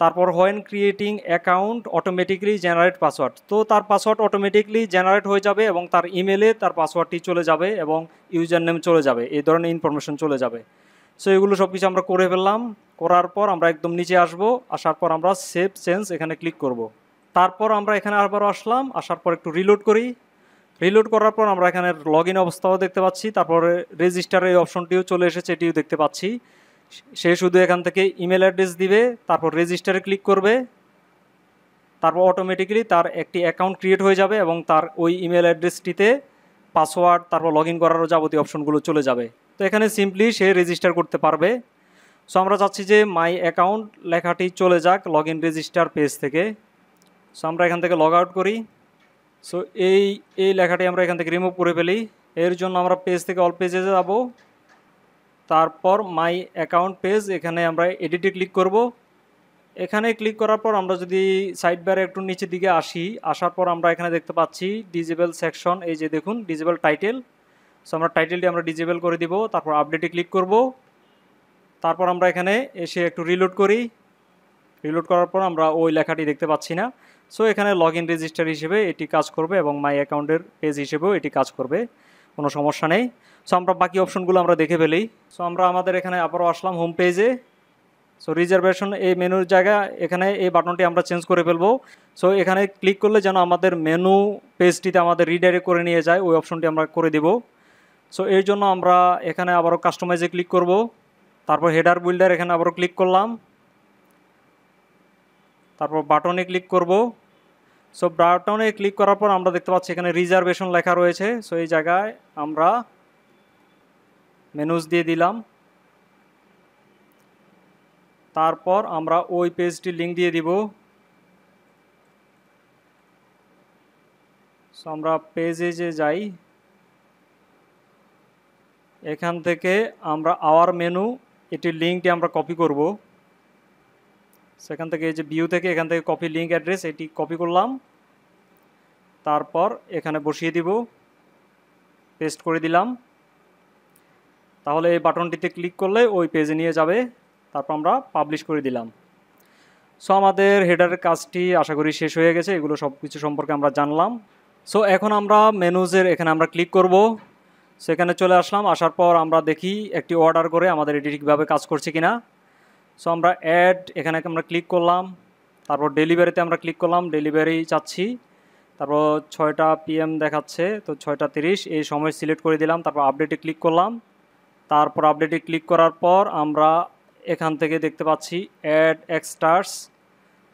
তারপর when creating account automatically generate password তো তার পাসওয়ার্ড অটোমেটিকলি জেনারেট হয়ে যাবে এবং তার ইমেলে তার পাসওয়ার্ডটি চলে যাবে এবং ইউজার নেম চলে যাবে এই ধরনের ইনফরমেশন চলে যাবে সো এগুলো সব কিছু আমরা করে ফেললাম করার পর আমরা একদম নিচে আসব আসার পর আমরা সেভ চেঞ্জ এখানে ক্লিক করব। তারপর আমরা এখানে আবার আসলাম আসার পর একটু রিলোড করি রিলোড করার পর আমরা এখানে লগ ইন অবস্থাও দেখতে পাচ্ছি তারপরে রেজিস্টারের এই অপশনটিও চলে এসেছে এটিও দেখতে পাচ্ছি সে শুধু এখান থেকে ইমেল অ্যাড্রেস দিবে তারপর রেজিস্টারে ক্লিক করবে তারপর অটোমেটিক্যালি তার একটি অ্যাকাউন্ট ক্রিয়েট হয়ে যাবে এবং তার ওই ইমেল অ্যাড্রেসটিতে পাসওয়ার্ড তারপর লগ ইন করারও যাবতীয় অপশনগুলো চলে যাবে তো এখানে সিম্পলি সে রেজিস্টার করতে পারবে সো আমরা চাচ্ছি যে মাই অ্যাকাউন্ট লেখাটি চলে যাক লগ ইন রেজিস্টার পেজ থেকে সো আমরা এখান থেকে লগ আউট করি সো এই এই লেখাটি আমরা এখান থেকে রিমুভ করে ফেলি এর জন্য আমরা পেজ থেকে অল পেজে যাবো তারপর মাই অ্যাকাউন্ট পেজ এখানে আমরা এডিটে ক্লিক করব এখানে ক্লিক করার পর আমরা যদি সাইড বারে একটু নিচের দিকে আসি আসার পর আমরা এখানে দেখতে পাচ্ছি ডিজেবল সেকশন এই যে দেখুন ডিজেবল টাইটেল সো আমরা টাইটেলটি আমরা ডিজেবল করে দিব তারপর আপডেটে ক্লিক করব তারপর আমরা এখানে এসে একটু রিলোড করি রিলোড করার পর আমরা ওই লেখাটি দেখতে পাচ্ছি না সো এখানে লগ ইন রেজিস্টার হিসেবে এটি কাজ করবে এবং মাই অ্যাকাউন্টের পেজ হিসেবেও এটি কাজ করবে কোনো সমস্যা নেই সো আমরা বাকি অপশনগুলো আমরা দেখে ফেলি সো আমরা আমাদের এখানে আবারও আসলাম হোম পেজে সো রিজার্ভেশন এই মেনুর জায়গা এখানে এই বাটনটি আমরা চেঞ্জ করে ফেলবো সো এখানে ক্লিক করলে যেন আমাদের মেনু পেজটিতে আমাদের রিডাইরেক্ট করে নিয়ে যায় ওই অপশনটি আমরা করে দেব সো এর জন্য আমরা এখানে আবারও কাস্টমাইজে ক্লিক করব তারপর হেডার বিল্ডার এখানে আবারও ক্লিক করলাম তারপর বাটনে ক্লিক করব সো বাটনে ক্লিক করার পর আমরা দেখতে পাচ্ছি এখানে রিজার্ভেশন লেখা রয়েছে সো এই জায়গায় আমরা মেনুজ দিয়ে দিলাম তারপর আমরা ওই পেজটি লিঙ্ক দিয়ে দিব আমরা পেজে যে যাই এখান থেকে আমরা আওয়ার মেনু এটির লিঙ্কটি আমরা কপি করব সেখান থেকে এই যে ভিউ থেকে এখান থেকে কপি লিঙ্ক অ্যাড্রেস এটি কপি করলাম তারপর এখানে বসিয়ে দিব পেস্ট করে দিলাম তাহলে এই বাটনটিতে ক্লিক করলে ওই পেজে নিয়ে যাবে তারপর আমরা পাবলিশ করে দিলাম সো আমাদের হেডারের কাজটি আশা করি শেষ হয়ে গেছে এগুলো সব কিছু সম্পর্কে আমরা জানলাম সো এখন আমরা মেনুজের এখানে আমরা ক্লিক করব সেখানে চলে আসলাম আসার পর আমরা দেখি একটি অর্ডার করে আমাদের এটি ঠিকভাবে কাজ করছে কিনা সো আমরা অ্যাড এখানে আমরা ক্লিক করলাম তারপর ডেলিভারিতে আমরা ক্লিক করলাম ডেলিভারি চাচ্ছি তারপর ছয়টা পিএম দেখাচ্ছে তো ছয়টা তিরিশ এই সময় সিলেক্ট করে দিলাম তারপর আপডেটে ক্লিক করলাম তারপর আপডেটে ক্লিক করার পর আমরা এখান থেকে দেখতে পাচ্ছি অ্যাড এক্সটার্স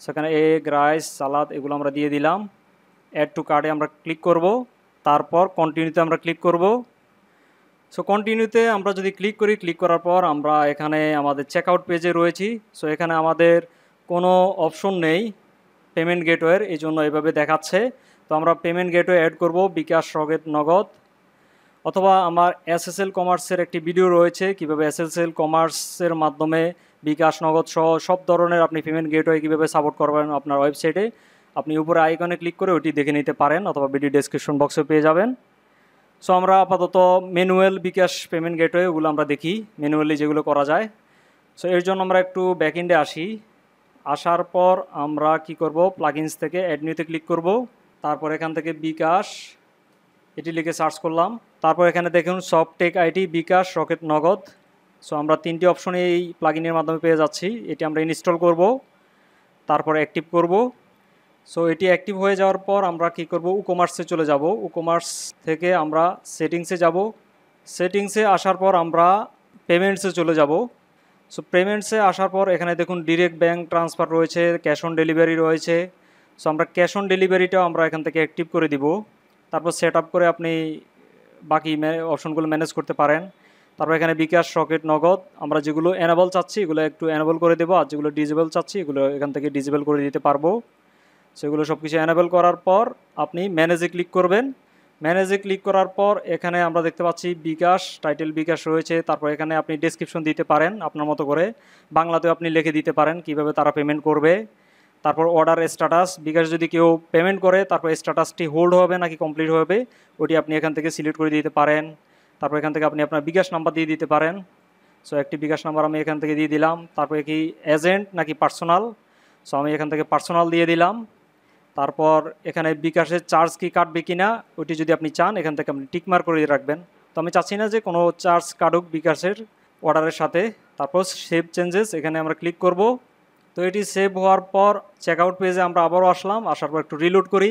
সেখানে এগ রাইস সালাদ এগুলো আমরা দিয়ে দিলাম অ্যাড টু কার্ডে আমরা ক্লিক করব তারপর কন্টিনিউতে আমরা ক্লিক করব সো কন্টিনিউতে আমরা যদি ক্লিক করি ক্লিক করার পর আমরা এখানে আমাদের চেক আউট পেজে রয়েছি সো এখানে আমাদের কোনো অপশন নেই পেমেন্ট গেটওয়ের এই জন্য এভাবে দেখাচ্ছে তো আমরা পেমেন্ট গেটওয়ে অ্যাড করব বিকাশ রগেত নগদ অথবা আমার এসএসএল কমার্সের একটি ভিডিও রয়েছে কিভাবে এসএসএল কমার্সের মাধ্যমে বিকাশ নগদ সহ সব ধরনের আপনি পেমেন্ট গেটওয়ে কীভাবে সাপোর্ট করবেন আপনার ওয়েবসাইটে আপনি উপরে আইকনে ক্লিক করে ওটি দেখে নিতে পারেন অথবা ভিডিও ডেসক্রিপশন বক্সে পেয়ে যাবেন সো আমরা আপাতত ম্যানুয়াল বিকাশ পেমেন্ট গেটওয়ে ওগুলো আমরা দেখি ম্যানুয়ালি যেগুলো করা যায় সো এর জন্য আমরা একটু ব্যাকএন্ডে আসি আসার পর আমরা কি করব প্লাগিনস থেকে অ্যাডনিউতে ক্লিক করব তারপর এখান থেকে বিকাশ এটি লিখে সার্চ করলাম তারপর এখানে দেখুন Softech IT Bkash Rocket Nagad so আমরা তিনটি অপশনে এই প্লাগিনের মাধ্যমে পেয়ে যাচ্ছি এটি আমরা ইনস্টল করব তারপর অ্যাক্টিভ করব সো এটি অ্যাক্টিভ হয়ে যাওয়ার পর আমরা কি করব উকমার্সে চলে যাব উকমার্স থেকে আমরা সেটিংসে যাব সেটিংসে আসার পর আমরা পেমেন্টসে চলে যাব সো পেমেন্টসে আসার পর এখানে দেখুন ডিরেক্ট ব্যাঙ্ক ট্রান্সফার রয়েছে ক্যাশ অন ডেলিভারি রয়েছে সো আমরা ক্যাশ অন ডেলিভারিটাও আমরা এখান থেকে অ্যাক্টিভ করে দিব তারপর সেট করে আপনি বাকি অপশনগুলো ম্যানেজ করতে পারেন তারপর এখানে বিকাশ রকেট নগদ আমরা যেগুলো অ্যানাবল চাচ্ছি এগুলো একটু অ্যানাবল করে দেবো আর যেগুলো ডিজেবল চাচ্ছি এগুলো এখান থেকে ডিজেবল করে দিতে পারবো সেগুলো সব কিছু অ্যানাবেল করার পর আপনি ম্যানেজে ক্লিক করবেন ম্যানেজে ক্লিক করার পর এখানে আমরা দেখতে পাচ্ছি বিকাশ টাইটেল বিকাশ রয়েছে তারপর এখানে আপনি ডিসক্রিপশন দিতে পারেন আপনার মতো করে বাংলাতেও আপনি লিখে দিতে পারেন কিভাবে তারা পেমেন্ট করবে তারপর অর্ডার স্ট্যাটাস বিকাশ যদি কেউ পেমেন্ট করে তারপর স্ট্যাটাসটি হোল্ড হবে নাকি কমপ্লিট হবে ওটি আপনি এখান থেকে সিলেক্ট করে দিতে পারেন তারপর এখান থেকে আপনি আপনার বিকাশ নাম্বার দিয়ে দিতে পারেন সো একটি বিকাশ নাম্বার আমি এখান থেকে দিয়ে দিলাম তারপর কি এজেন্ট নাকি পার্সোনাল সো আমি এখান থেকে পার্সোনাল দিয়ে দিলাম তারপর এখানে বিকাশের চার্জ কি কাটবে কি না ওটি যদি আপনি চান এখান থেকে আপনি টিকমার করে রাখবেন তো আমি চাচ্ছি না যে কোনো চার্জ কাটুক বিকাশের অর্ডারের সাথে তারপর সেভ চেঞ্জেস এখানে আমরা ক্লিক করব তো এটি সেভ হওয়ার পর চেকআউট পেজে আমরা আবারও আসলাম আসার পর একটু রিলোড করি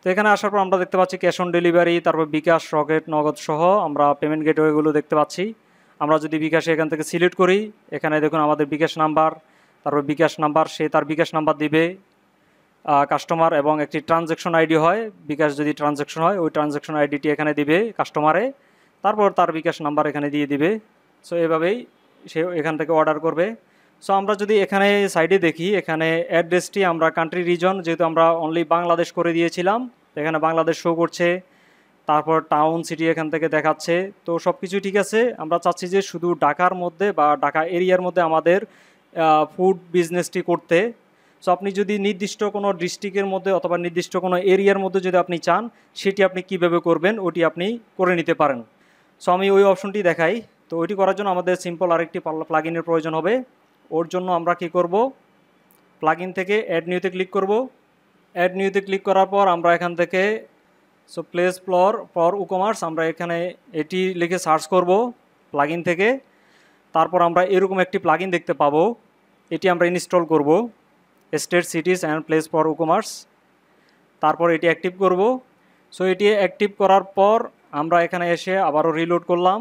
তো এখানে আসার পর আমরা দেখতে পাচ্ছি ক্যাশ অন ডেলিভারি তারপর বিকাশ রকেট নগদ সহ আমরা পেমেন্ট গেটওয়েগুলো দেখতে পাচ্ছি আমরা যদি বিকাশে এখান থেকে সিলেক্ট করি এখানে দেখুন আমাদের বিকাশ নাম্বার তারপর বিকাশ নাম্বার সে তার বিকাশ নাম্বার দিবে কাস্টমার এবং একটি ট্রানজ্যাকশন আইডি হয় বিকাশ যদি ট্রানজ্যাকশন হয় ওই ট্রানজ্যাকশন আইডিটি এখানে দিবে কাস্টমারে তারপর তার বিকাশ নাম্বার এখানে দিয়ে দিবে সো এভাবেই সে এখান থেকে অর্ডার করবে সো আমরা যদি এখানে সাইডে দেখি এখানে অ্যাড্রেসটি আমরা কান্ট্রি রিজন যেহেতু আমরা অনলি বাংলাদেশ করে দিয়েছিলাম এখানে বাংলাদেশ শো করছে তারপর টাউন সিটি এখান থেকে দেখাচ্ছে তো সব কিছু ঠিক আছে আমরা চাচ্ছি যে শুধু ঢাকার মধ্যে বা ঢাকা এরিয়ার মধ্যে আমাদের ফুড বিজনেসটি করতে সো আপনি যদি নির্দিষ্ট কোনো ডিস্ট্রিক্টের মধ্যে অথবা নির্দিষ্ট কোনো এরিয়ার মধ্যে যদি আপনি চান সেটি আপনি কিভাবে করবেন ওটি আপনি করে নিতে পারেন সো আমি ওই অপশনটি দেখাই তো ওইটি করার জন্য আমাদের সিম্পল আরেকটি প্লাগিনের প্রয়োজন হবে ওর জন্য আমরা কি করব প্লাগইন থেকে অ্যাড নিউতে ক্লিক করব অ্যাড নিউতে ক্লিক করার পর আমরা এখান থেকে so place floor for WooCommerce আমরা এখানে এটি লিখে সার্চ করব প্লাগইন থেকে তারপর আমরা এরকম একটি প্লাগইন দেখতে পাবো এটি আমরা ইনস্টল করব state cities and place for WooCommerce তারপর এটি অ্যাক্টিভ করব সো এটি অ্যাক্টিভ করার পর আমরা এখানে এসে আবারও রিলোড করলাম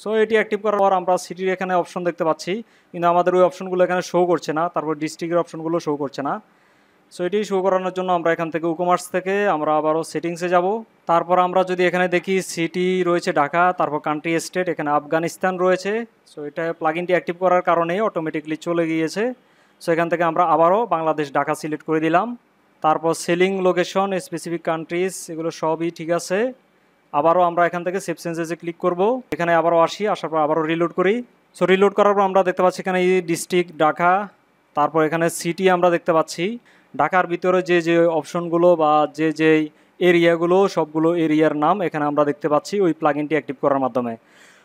সো এটি অ্যাক্টিভ করার পর আমরা সিটির এখানে অপশন দেখতে পাচ্ছি কিন্তু আমাদের ওই অপশনগুলো এখানে শো করছে না তারপর ডিস্ট্রিক্টের অপশনগুলো শো করছে না সো এটি শো করানোর জন্য আমরা এখান থেকে উকমার্স থেকে আমরা আবারও সেটিংসে যাব তারপর আমরা যদি এখানে দেখি সিটি রয়েছে ঢাকা তারপর কান্ট্রি স্টেট এখানে আফগানিস্তান রয়েছে সো এটা প্লাগিনটি অ্যাক্টিভ করার কারণে অটোমেটিকলি চলে গিয়েছে সো এখান থেকে আমরা আবারও বাংলাদেশ ঢাকা সিলেক্ট করে দিলাম তারপর সেলিং লোকেশন স্পেসিফিক কান্ট্রিজ এগুলো সবই ঠিক আছে আবারও আমরা এখান থেকে সেভ সেন্সেসে ক্লিক করব এখানে আবারও আসি আসার পর আবারও রিলোড করি সো রিলোড করার পর আমরা দেখতে পাচ্ছি এখানে এই ডিস্ট্রিক্ট ঢাকা তারপর এখানে সিটি আমরা দেখতে পাচ্ছি ঢাকার ভিতরে যে যে অপশনগুলো বা যে যে এরিয়াগুলো সবগুলো এরিয়ার নাম এখানে আমরা দেখতে পাচ্ছি ওই প্লাগিনটি অ্যাক্টিভ করার মাধ্যমে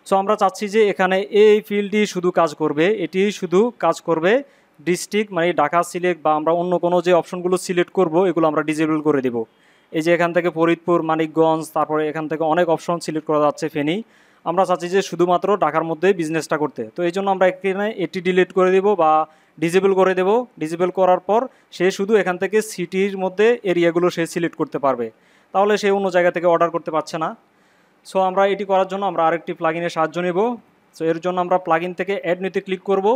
সো আমরা চাচ্ছি যে এখানে এই ফিল্ডটি শুধু কাজ করবে এটি শুধু কাজ করবে ডিস্ট্রিক্ট মানে ঢাকা সিলেক্ট বা আমরা অন্য কোনো যে অপশনগুলো সিলেক্ট করব এগুলো আমরা ডিজেবল করে দেবো এই যে এখান থেকে ফরিদপুর মানিকগঞ্জ তারপরে এখান থেকে অনেক অপশন সিলেক্ট করা যাচ্ছে ফেনি আমরা চাচ্ছি যে শুধুমাত্র ঢাকার মধ্যেই বিজনেসটা করতে তো এই জন্য আমরা এখানে এটি ডিলিট করে দেব বা ডিজেবল করে দেব ডিজেবল করার পর সে শুধু এখান থেকে সিটির মধ্যে এরিয়াগুলো সে সিলেক্ট করতে পারবে তাহলে সে অন্য জায়গা থেকে অর্ডার করতে পারছে না সো আমরা এটি করার জন্য আমরা আরেকটি প্লাগিনের সাহায্য নেব সো এর জন্য আমরা প্লাগিন থেকে অ্যাড নিতে ক্লিক করব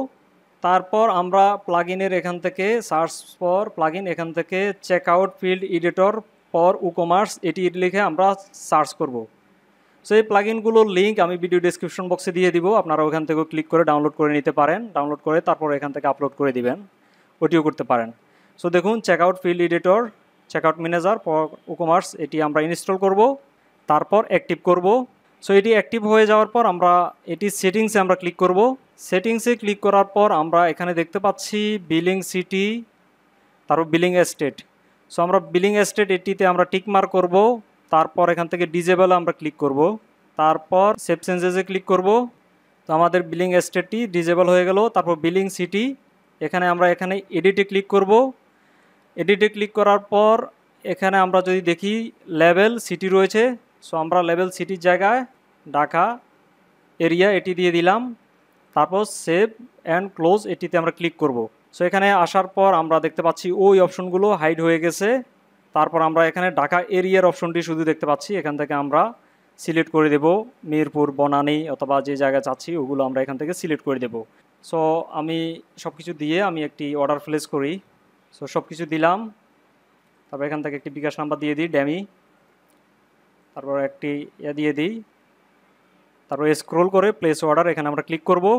তারপর আমরা প্লাগিনের এখান থেকে সার্চ ফর প্লাগিন এখান থেকে check out field editor for WooCommerce এটি লিখে আমরা সার্চ করব সো এই প্লাগিনগুলোর লিঙ্ক আমি ভিডিও ডিসক্রিপশন বক্সে দিয়ে দিব আপনারা ওখান থেকেও ক্লিক করে ডাউনলোড করে নিতে পারেন ডাউনলোড করে তারপর এখান থেকে আপলোড করে দিবেন ওটিও করতে পারেন সো দেখুন checkout field editor out manager for WooCommerce এটি আমরা ইনস্টল করব তারপর অ্যাক্টিভ করব সো এটি অ্যাক্টিভ হয়ে যাওয়ার পর আমরা এটি সেটিংসে আমরা ক্লিক করব সেটিংসে ক্লিক করার পর আমরা এখানে দেখতে পাচ্ছি বিলিং সিটি তারপর বিলিং এস্টেট সো আমরা বিলিং স্টেট এটিতে আমরা টিকমার করব তারপর এখান থেকে ডিজেবল আমরা ক্লিক করব তারপর সেভ চেঞ্জেসে ক্লিক করব তো আমাদের বিলিং স্টেটটি ডিজেবল হয়ে গেল তারপর বিলিং সিটি এখানে আমরা এখানে এডিটে ক্লিক করব এডিটে ক্লিক করার পর এখানে আমরা যদি দেখি লেভেল সিটি রয়েছে সো আমরা লেভেল সিটির জায়গায় ঢাকা এরিয়া এটি দিয়ে দিলাম তারপর সেভ অ্যান্ড ক্লোজ এটিতে আমরা ক্লিক করবো সো এখানে আসার পর আমরা দেখতে পাচ্ছি ওই অপশনগুলো হাইড হয়ে গেছে তারপর আমরা এখানে ঢাকা এরিয়ার অপশনটি শুধু দেখতে পাচ্ছি এখান থেকে আমরা সিলেক্ট করে দেব মিরপুর বনানী অথবা যে জায়গা চাচ্ছি ওগুলো আমরা এখান থেকে সিলেক্ট করে দেব সো আমি সব কিছু দিয়ে আমি একটি অর্ডার প্লেস করি সো সব কিছু দিলাম তারপর এখান থেকে একটি বিকাশ নাম্বার দিয়ে দিই ড্যামি তারপর একটি ইয়ে দিয়ে দিই তারপর স্ক্রোল করে প্লেস অর্ডার এখানে আমরা ক্লিক করবো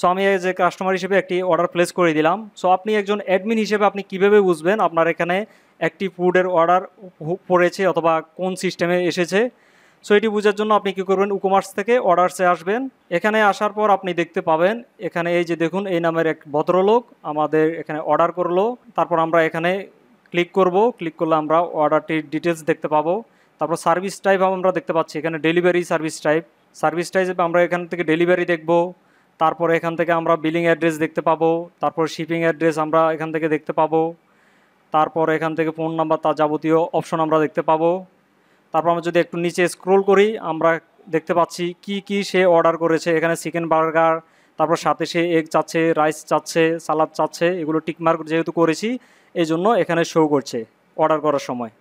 সো আমি এজ এ কাস্টমার হিসেবে একটি অর্ডার প্লেস করে দিলাম সো আপনি একজন অ্যাডমিন হিসেবে আপনি কিভাবে বুঝবেন আপনার এখানে একটি ফুডের অর্ডার পড়েছে অথবা কোন সিস্টেমে এসেছে সো এটি বোঝার জন্য আপনি কি করবেন উকমার্স থেকে অর্ডার্সে আসবেন এখানে আসার পর আপনি দেখতে পাবেন এখানে এই যে দেখুন এই নামের এক ভদ্রলোক আমাদের এখানে অর্ডার করলো তারপর আমরা এখানে ক্লিক করব ক্লিক করলে আমরা অর্ডারটির ডিটেলস দেখতে পাবো তারপর সার্ভিস টাইপ আমরা দেখতে পাচ্ছি এখানে delivery service type service type আমরা এখান থেকে ডেলিভারি দেখবো তারপরে এখান থেকে আমরা বিলিং অ্যাড্রেস দেখতে পাবো তারপর শিপিং অ্যাড্রেস আমরা এখান থেকে দেখতে পাবো তারপর এখান থেকে ফোন নাম্বার তার যাবতীয় অপশন আমরা দেখতে পাবো তারপর আমরা যদি একটু নিচে স্ক্রোল করি আমরা দেখতে পাচ্ছি কি কি সে অর্ডার করেছে এখানে চিকেন বার্গার তারপর সাথে সে এগ চাচ্ছে রাইস চাচ্ছে সালাদ চাচ্ছে এগুলো টিকমার্ক যেহেতু করেছি এই জন্য এখানে শো করছে অর্ডার করার সময়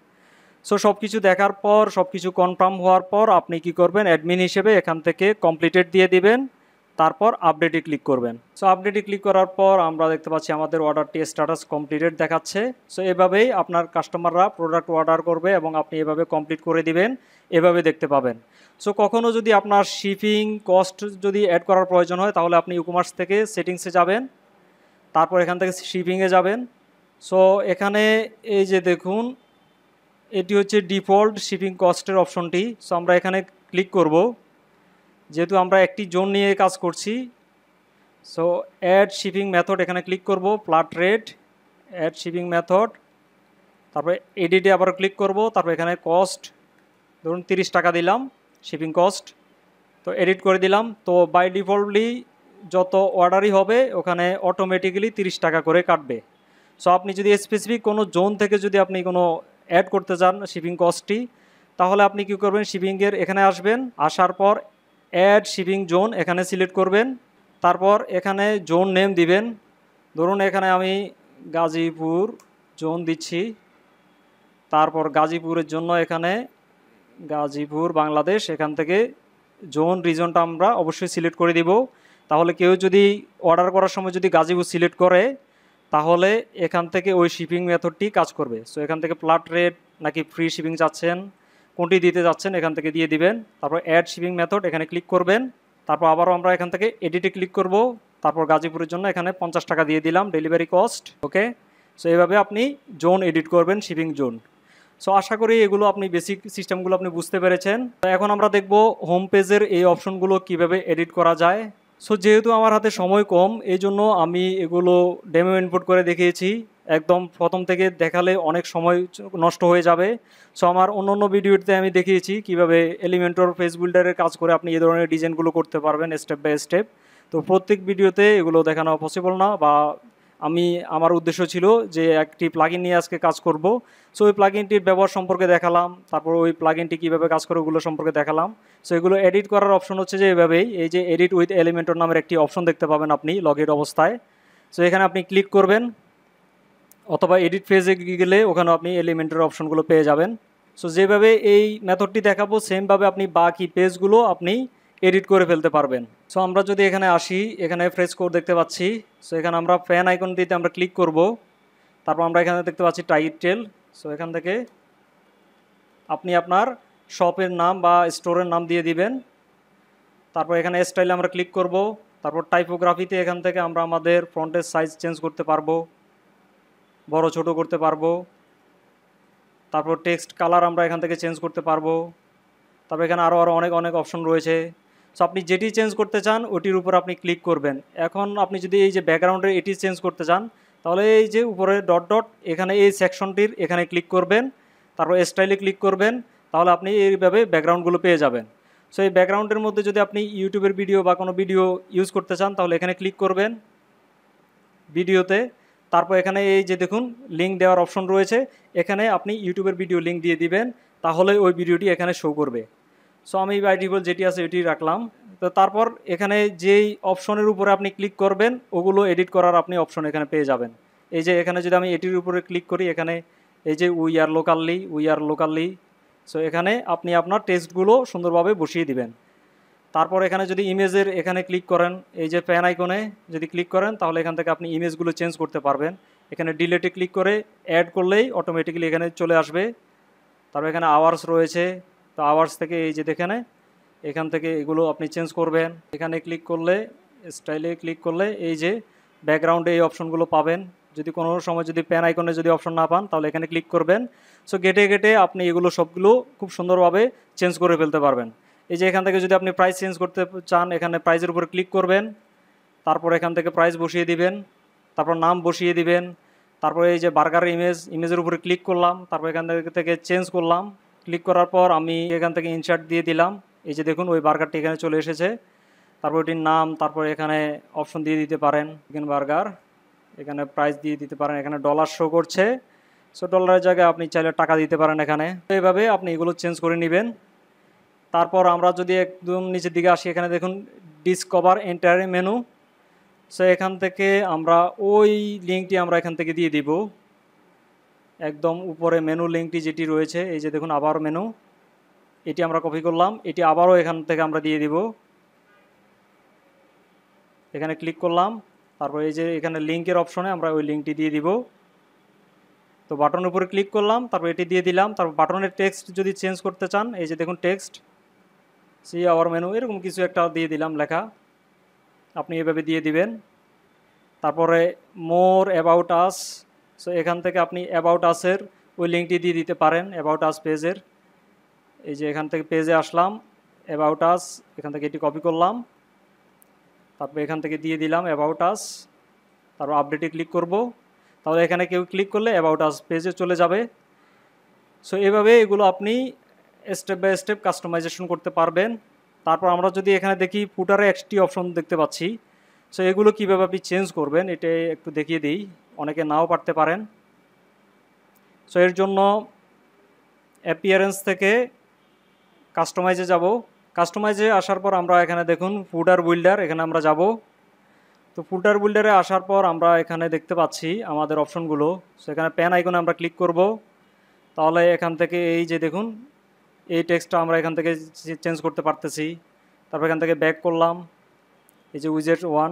সো সব কিছু দেখার পর সব কিছু কনফার্ম হওয়ার পর আপনি কি করবেন অ্যাডমিন হিসেবে এখান থেকে কমপ্লিটেড দিয়ে দিবেন তারপর আপডেটে ক্লিক করবেন সো আপডেটে ক্লিক করার পর আমরা দেখতে পাচ্ছি আমাদের অর্ডারটি স্ট্যাটাস কমপ্লিটেড দেখাচ্ছে সো এভাবেই আপনার কাস্টমাররা প্রোডাক্ট অর্ডার করবে এবং আপনি এভাবে কমপ্লিট করে দিবেন এভাবে দেখতে পাবেন সো কখনও যদি আপনার শিপিং কস্ট যদি অ্যাড করার প্রয়োজন হয় তাহলে আপনি ইকমার্স থেকে সেটিংসে যাবেন তারপর এখান থেকে শিপিংয়ে যাবেন সো এখানে এই যে দেখুন এটি হচ্ছে ডিফল্ট শিপিং কস্টের অপশনটি সো আমরা এখানে ক্লিক করবো যেহেতু আমরা একটি জোন নিয়ে কাজ করছি সো অ্যাড শিপিং মেথড এখানে ক্লিক করব flat rate add shipping method তারপর এডিটে আবার ক্লিক করব তারপর এখানে কস্ট ধরুন তিরিশ টাকা দিলাম শিপিং কস্ট তো এডিট করে দিলাম তো বাই ডিফল্টলি যত অর্ডারই হবে ওখানে অটোমেটিক্যালি তিরিশ টাকা করে কাটবে সো আপনি যদি স্পেসিফিক কোনো জোন থেকে যদি আপনি কোনো অ্যাড করতে চান শিপিং কস্টটি তাহলে আপনি কি করবেন শিপিংয়ের এখানে আসবেন আসার পর অ্যাড শিপিং জোন এখানে সিলেক্ট করবেন তারপর এখানে জোন নেম দিবেন ধরুন এখানে আমি গাজীপুর জোন দিচ্ছি তারপর গাজীপুরের জন্য এখানে গাজীপুর বাংলাদেশ এখান থেকে জোন রিজনটা আমরা অবশ্যই সিলেক্ট করে দিব তাহলে কেউ যদি অর্ডার করার সময় যদি গাজীপুর সিলেক্ট করে তাহলে এখান থেকে ওই শিপিং মেথডটি কাজ করবে সো এখান থেকে প্লাট রেট নাকি ফ্রি শিপিং চাচ্ছেন কোনটি দিতে যাচ্ছেন এখান থেকে দিয়ে দিবেন তারপর অ্যাড শিপিং মেথড এখানে ক্লিক করবেন তারপর আবারও আমরা এখান থেকে এডিটে ক্লিক করব তারপর গাজীপুরের জন্য এখানে পঞ্চাশ টাকা দিয়ে দিলাম ডেলিভারি কস্ট ওকে সো এইভাবে আপনি জোন এডিট করবেন শিপিং জোন সো আশা করি এগুলো আপনি বেসিক সিস্টেমগুলো আপনি বুঝতে পেরেছেন তো এখন আমরা দেখব হোম পেজের এই অপশনগুলো কিভাবে এডিট করা যায় সো যেহেতু আমার হাতে সময় কম এই জন্য আমি এগুলো ডেমো ইনপুট করে দেখিয়েছি একদম প্রথম থেকে দেখালে অনেক সময় নষ্ট হয়ে যাবে সো আমার অন্য অন্য ভিডিওতে আমি দেখিয়েছি কিভাবে এলিমেন্টর ফেস বিল্ডারের কাজ করে আপনি এই ধরনের ডিজাইনগুলো করতে পারবেন স্টেপ বাই স্টেপ তো প্রত্যেক ভিডিওতে এগুলো দেখানো পসিবল না বা আমি আমার উদ্দেশ্য ছিল যে একটি প্লাগিন নিয়ে আজকে কাজ করব সো ওই প্লাগিনটির ব্যবহার সম্পর্কে দেখালাম তারপর ওই প্লাগিনটি কীভাবে কাজ করে ওগুলো সম্পর্কে দেখালাম সো এগুলো এডিট করার অপশন হচ্ছে যে এভাবেই এই যে এডিট উইথ এলিমেন্টর নামের একটি অপশন দেখতে পাবেন আপনি লগের অবস্থায় সো এখানে আপনি ক্লিক করবেন অথবা এডিট পেজে গেলে ওখানে আপনি এলিমেন্টের অপশনগুলো পেয়ে যাবেন সো যেভাবে এই মেথডটি দেখাবো সেমভাবে আপনি বাকি পেজগুলো আপনি এডিট করে ফেলতে পারবেন সো আমরা যদি এখানে আসি এখানে ফ্রেশ কোড দেখতে পাচ্ছি সো এখানে আমরা ফ্যান আইকন দিতে আমরা ক্লিক করব তারপর আমরা এখানে দেখতে পাচ্ছি টাইটেল সো এখান থেকে আপনি আপনার শপের নাম বা স্টোরের নাম দিয়ে দিবেন তারপর এখানে স্টাইলে আমরা ক্লিক করব তারপর টাইপোগ্রাফিতে এখান থেকে আমরা আমাদের ফ্রন্টের সাইজ চেঞ্জ করতে পারবো বড় ছোট করতে পারবো তারপর টেক্সট কালার আমরা এখান থেকে চেঞ্জ করতে পারবো তারপর এখানে আরও আরও অনেক অনেক অপশন রয়েছে সো আপনি যেটি চেঞ্জ করতে চান ওটির উপর আপনি ক্লিক করবেন এখন আপনি যদি এই যে ব্যাকগ্রাউন্ডের এটি চেঞ্জ করতে চান তাহলে এই যে উপরে ডট ডট এখানে এই সেকশনটির এখানে ক্লিক করবেন তারপর স্টাইলে ক্লিক করবেন তাহলে আপনি এইভাবে ব্যাকগ্রাউন্ডগুলো পেয়ে যাবেন সো এই ব্যাকগ্রাউন্ডের মধ্যে যদি আপনি ইউটিউবের ভিডিও বা কোনো ভিডিও ইউজ করতে চান তাহলে এখানে ক্লিক করবেন ভিডিওতে তারপর এখানে এই যে দেখুন লিঙ্ক দেওয়ার অপশন রয়েছে এখানে আপনি ইউটিউবের ভিডিও লিঙ্ক দিয়ে দিবেন তাহলে ওই ভিডিওটি এখানে শো করবে সো আমি বাই যেটি আছে এটি রাখলাম তো তারপর এখানে যেই অপশনের উপরে আপনি ক্লিক করবেন ওগুলো এডিট করার আপনি অপশন এখানে পেয়ে যাবেন এই যে এখানে যদি আমি এটির উপরে ক্লিক করি এখানে এই যে we are locally we are locally so এখানে আপনি আপনার টেস্টগুলো সুন্দরভাবে বসিয়ে দিবেন তারপর এখানে যদি ইমেজের এখানে ক্লিক করেন এই যে প্যান আইকনে যদি ক্লিক করেন তাহলে এখান থেকে আপনি ইমেজগুলো চেঞ্জ করতে পারবেন এখানে ডিলেটে ক্লিক করে অ্যাড করলেই অটোমেটিক্যালি এখানে চলে আসবে তারপর এখানে আওয়ার্স রয়েছে তো আওয়ার্স থেকে এই যে দেখানে এখান থেকে এগুলো আপনি চেঞ্জ করবেন এখানে ক্লিক করলে স্টাইলে ক্লিক করলে এই যে ব্যাকগ্রাউন্ডে এই অপশনগুলো পাবেন যদি কোনো সময় যদি প্যান আইকনে যদি অপশন না পান তাহলে এখানে ক্লিক করবেন সো গেটে গেটে আপনি এগুলো সবগুলো খুব সুন্দরভাবে চেঞ্জ করে ফেলতে পারবেন এই যে এখান থেকে যদি আপনি প্রাইস চেঞ্জ করতে চান এখানে প্রাইজের উপর ক্লিক করবেন তারপর এখান থেকে প্রাইস বসিয়ে দিবেন তারপর নাম বসিয়ে দিবেন তারপরে এই যে বার্গার ইমেজ ইমেজের উপরে ক্লিক করলাম তারপর এখান থেকে চেঞ্জ করলাম ক্লিক করার পর আমি এখান থেকে ইনসার্ট দিয়ে দিলাম এই যে দেখুন ওই বার্গারটি এখানে চলে এসেছে তারপর ওটির নাম তারপর এখানে অপশন দিয়ে দিতে পারেন চিকেন বার্গার এখানে প্রাইস দিয়ে দিতে পারেন এখানে ডলার শো করছে সো ডলারের জায়গায় আপনি চাইলে টাকা দিতে পারেন এখানে এইভাবে আপনি এগুলো চেঞ্জ করে নেবেন তারপর আমরা যদি একদম নিচের দিকে আসি এখানে দেখুন ডিসকভার এন্টার মেনু সো এখান থেকে আমরা ওই লিঙ্কটি আমরা এখান থেকে দিয়ে দিব একদম উপরে মেনু লিঙ্কটি যেটি রয়েছে এই যে দেখুন আবার মেনু এটি আমরা কপি করলাম এটি আবারও এখান থেকে আমরা দিয়ে দিব এখানে ক্লিক করলাম তারপর এই যে এখানে লিঙ্কের অপশনে আমরা ওই লিঙ্কটি দিয়ে দিব তো বাটনের উপরে ক্লিক করলাম তারপর এটি দিয়ে দিলাম তারপর বাটনের টেক্সট যদি চেঞ্জ করতে চান এই যে দেখুন টেক্সট সি আওয়ার মেনু এরকম কিছু একটা দিয়ে দিলাম লেখা আপনি এভাবে দিয়ে দিবেন তারপরে মোর অ্যাবাউট আস সো এখান থেকে আপনি অ্যাবাউট আসের ওই লিঙ্কটি দিয়ে দিতে পারেন অ্যাবাউট আস পেজের এই যে এখান থেকে পেজে আসলাম অ্যাবাউট আস এখান থেকে এটি কপি করলাম তারপর এখান থেকে দিয়ে দিলাম অ্যাবাউট আস তারপর আপডেটে ক্লিক করব তাহলে এখানে কেউ ক্লিক করলে অ্যাবাউট আস পেজে চলে যাবে সো এভাবে এগুলো আপনি স্টেপ বাই স্টেপ কাস্টমাইজেশন করতে পারবেন তারপর আমরা যদি এখানে দেখি ফুটারে একটি অপশন দেখতে পাচ্ছি সো এগুলো কীভাবে আপনি চেঞ্জ করবেন এটা একটু দেখিয়ে দিই অনেকে নাও পারতে পারেন সো এর জন্য অ্যাপিয়ারেন্স থেকে কাস্টমাইজে যাব কাস্টমাইজে আসার পর আমরা এখানে দেখুন ফুটার বিল্ডার এখানে আমরা যাব তো ফুটার বিল্ডারে আসার পর আমরা এখানে দেখতে পাচ্ছি আমাদের অপশনগুলো সো এখানে প্যান আইকনে আমরা ক্লিক করব তাহলে এখান থেকে এই যে দেখুন এই টেক্সটটা আমরা এখান থেকে চেঞ্জ করতে পারতেছি তারপর এখান থেকে ব্যাক করলাম এই যে উইজেট ওয়ান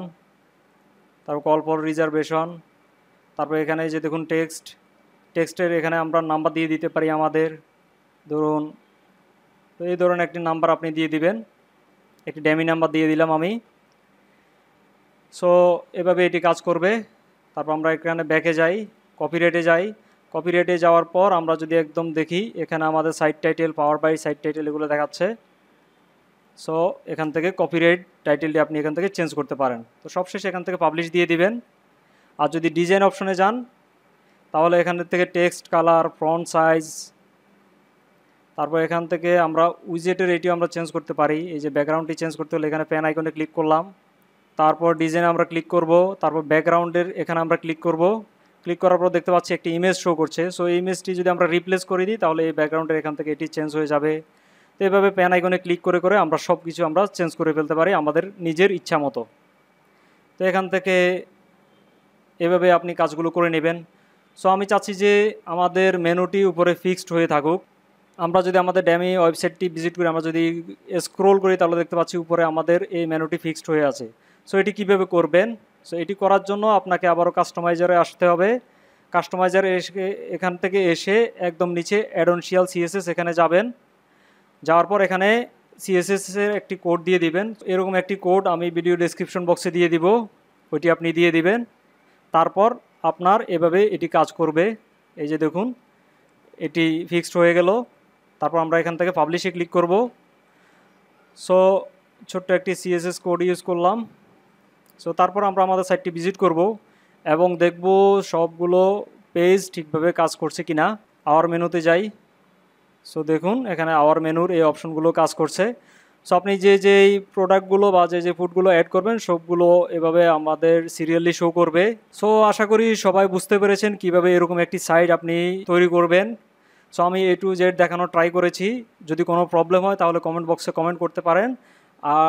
তারপর কল ফর রিজার্ভেশন তারপর এখানে যে দেখুন টেক্সট টেক্সটের এখানে আমরা নাম্বার দিয়ে দিতে পারি আমাদের ধরুন তো এই ধরনের একটি নাম্বার আপনি দিয়ে দিবেন একটি ড্যামি নাম্বার দিয়ে দিলাম আমি সো এভাবে এটি কাজ করবে তারপর আমরা এখানে ব্যাকে যাই কপিরাইটে যাই কপিরাইটে যাওয়ার পর আমরা যদি একদম দেখি এখানে আমাদের site title power by site title এগুলো দেখাচ্ছে সো এখান থেকে কপিরাইট টাইটেলটি আপনি এখান থেকে চেঞ্জ করতে পারেন তো সবশেষে এখান থেকে পাবলিশ দিয়ে দিবেন আর যদি ডিজাইন অপশনে যান তাহলে এখান থেকে টেক্সট কালার ফ্রন্ট সাইজ তারপর এখান থেকে আমরা উইজেটের এটিও আমরা চেঞ্জ করতে পারি এই যে ব্যাকগ্রাউন্ডটি চেঞ্জ করতে হলে এখানে প্যান আইকনে ক্লিক করলাম তারপর ডিজাইন আমরা ক্লিক করব তারপর ব্যাকগ্রাউন্ডের এখানে আমরা ক্লিক করব ক্লিক করার পর দেখতে পাচ্ছি একটি ইমেজ শো করছে সো এই ইমেজটি যদি আমরা রিপ্লেস করে দিই তাহলে এই ব্যাকগ্রাউন্ডের এখান থেকে এটি চেঞ্জ হয়ে যাবে তো এইভাবে প্যান আইকনে ক্লিক করে করে আমরা সব কিছু আমরা চেঞ্জ করে ফেলতে পারি আমাদের নিজের ইচ্ছা মতো তো এখান থেকে এভাবে আপনি কাজগুলো করে নেবেন সো আমি চাচ্ছি যে আমাদের মেনুটি উপরে ফিক্সড হয়ে থাকুক আমরা যদি আমাদের ড্যামি ওয়েবসাইটটি ভিজিট করি আমরা যদি স্ক্রোল করি তাহলে দেখতে পাচ্ছি উপরে আমাদের এই মেনুটি ফিক্সড হয়ে আছে সো এটি কীভাবে করবেন সো এটি করার জন্য আপনাকে আবারও কাস্টমাইজারে আসতে হবে কাস্টমাইজার এসে এখান থেকে এসে একদম নিচে অ্যাডনশিয়াল সিএসএস এখানে যাবেন যাওয়ার পর এখানে সিএসএসের একটি কোড দিয়ে দিবেন এরকম একটি কোড আমি ভিডিও ডেসক্রিপশন বক্সে দিয়ে দিব ওইটি আপনি দিয়ে দিবেন তারপর আপনার এভাবে এটি কাজ করবে এই যে দেখুন এটি ফিক্সড হয়ে গেল তারপর আমরা এখান থেকে পাবলিশে ক্লিক করব সো ছোট্ট একটি সিএসএস কোড ইউজ করলাম সো তারপর আমরা আমাদের সাইটটি ভিজিট করব এবং দেখব সবগুলো পেজ ঠিকভাবে কাজ করছে কি না আওয়ার মেনুতে যাই সো দেখুন এখানে আওয়ার মেনুর এই অপশনগুলো কাজ করছে সো আপনি যে যে প্রোডাক্টগুলো বা যে যে ফুডগুলো অ্যাড করবেন সবগুলো এভাবে আমাদের সিরিয়ালি শো করবে সো আশা করি সবাই বুঝতে পেরেছেন কিভাবে এরকম একটি সাইট আপনি তৈরি করবেন সো আমি এ টু জেড দেখানোর ট্রাই করেছি যদি কোনো প্রবলেম হয় তাহলে কমেন্ট বক্সে কমেন্ট করতে পারেন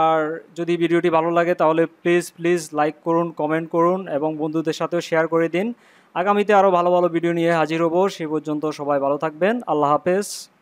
আর যদি ভিডিওটি ভালো লাগে তাহলে প্লিজ প্লিজ লাইক করুন কমেন্ট করুন এবং বন্ধুদের সাথেও শেয়ার করে দিন আগামীতে আরও ভালো ভালো ভিডিও নিয়ে হাজির হব সে পর্যন্ত সবাই ভালো থাকবেন আল্লাহ হাফেজ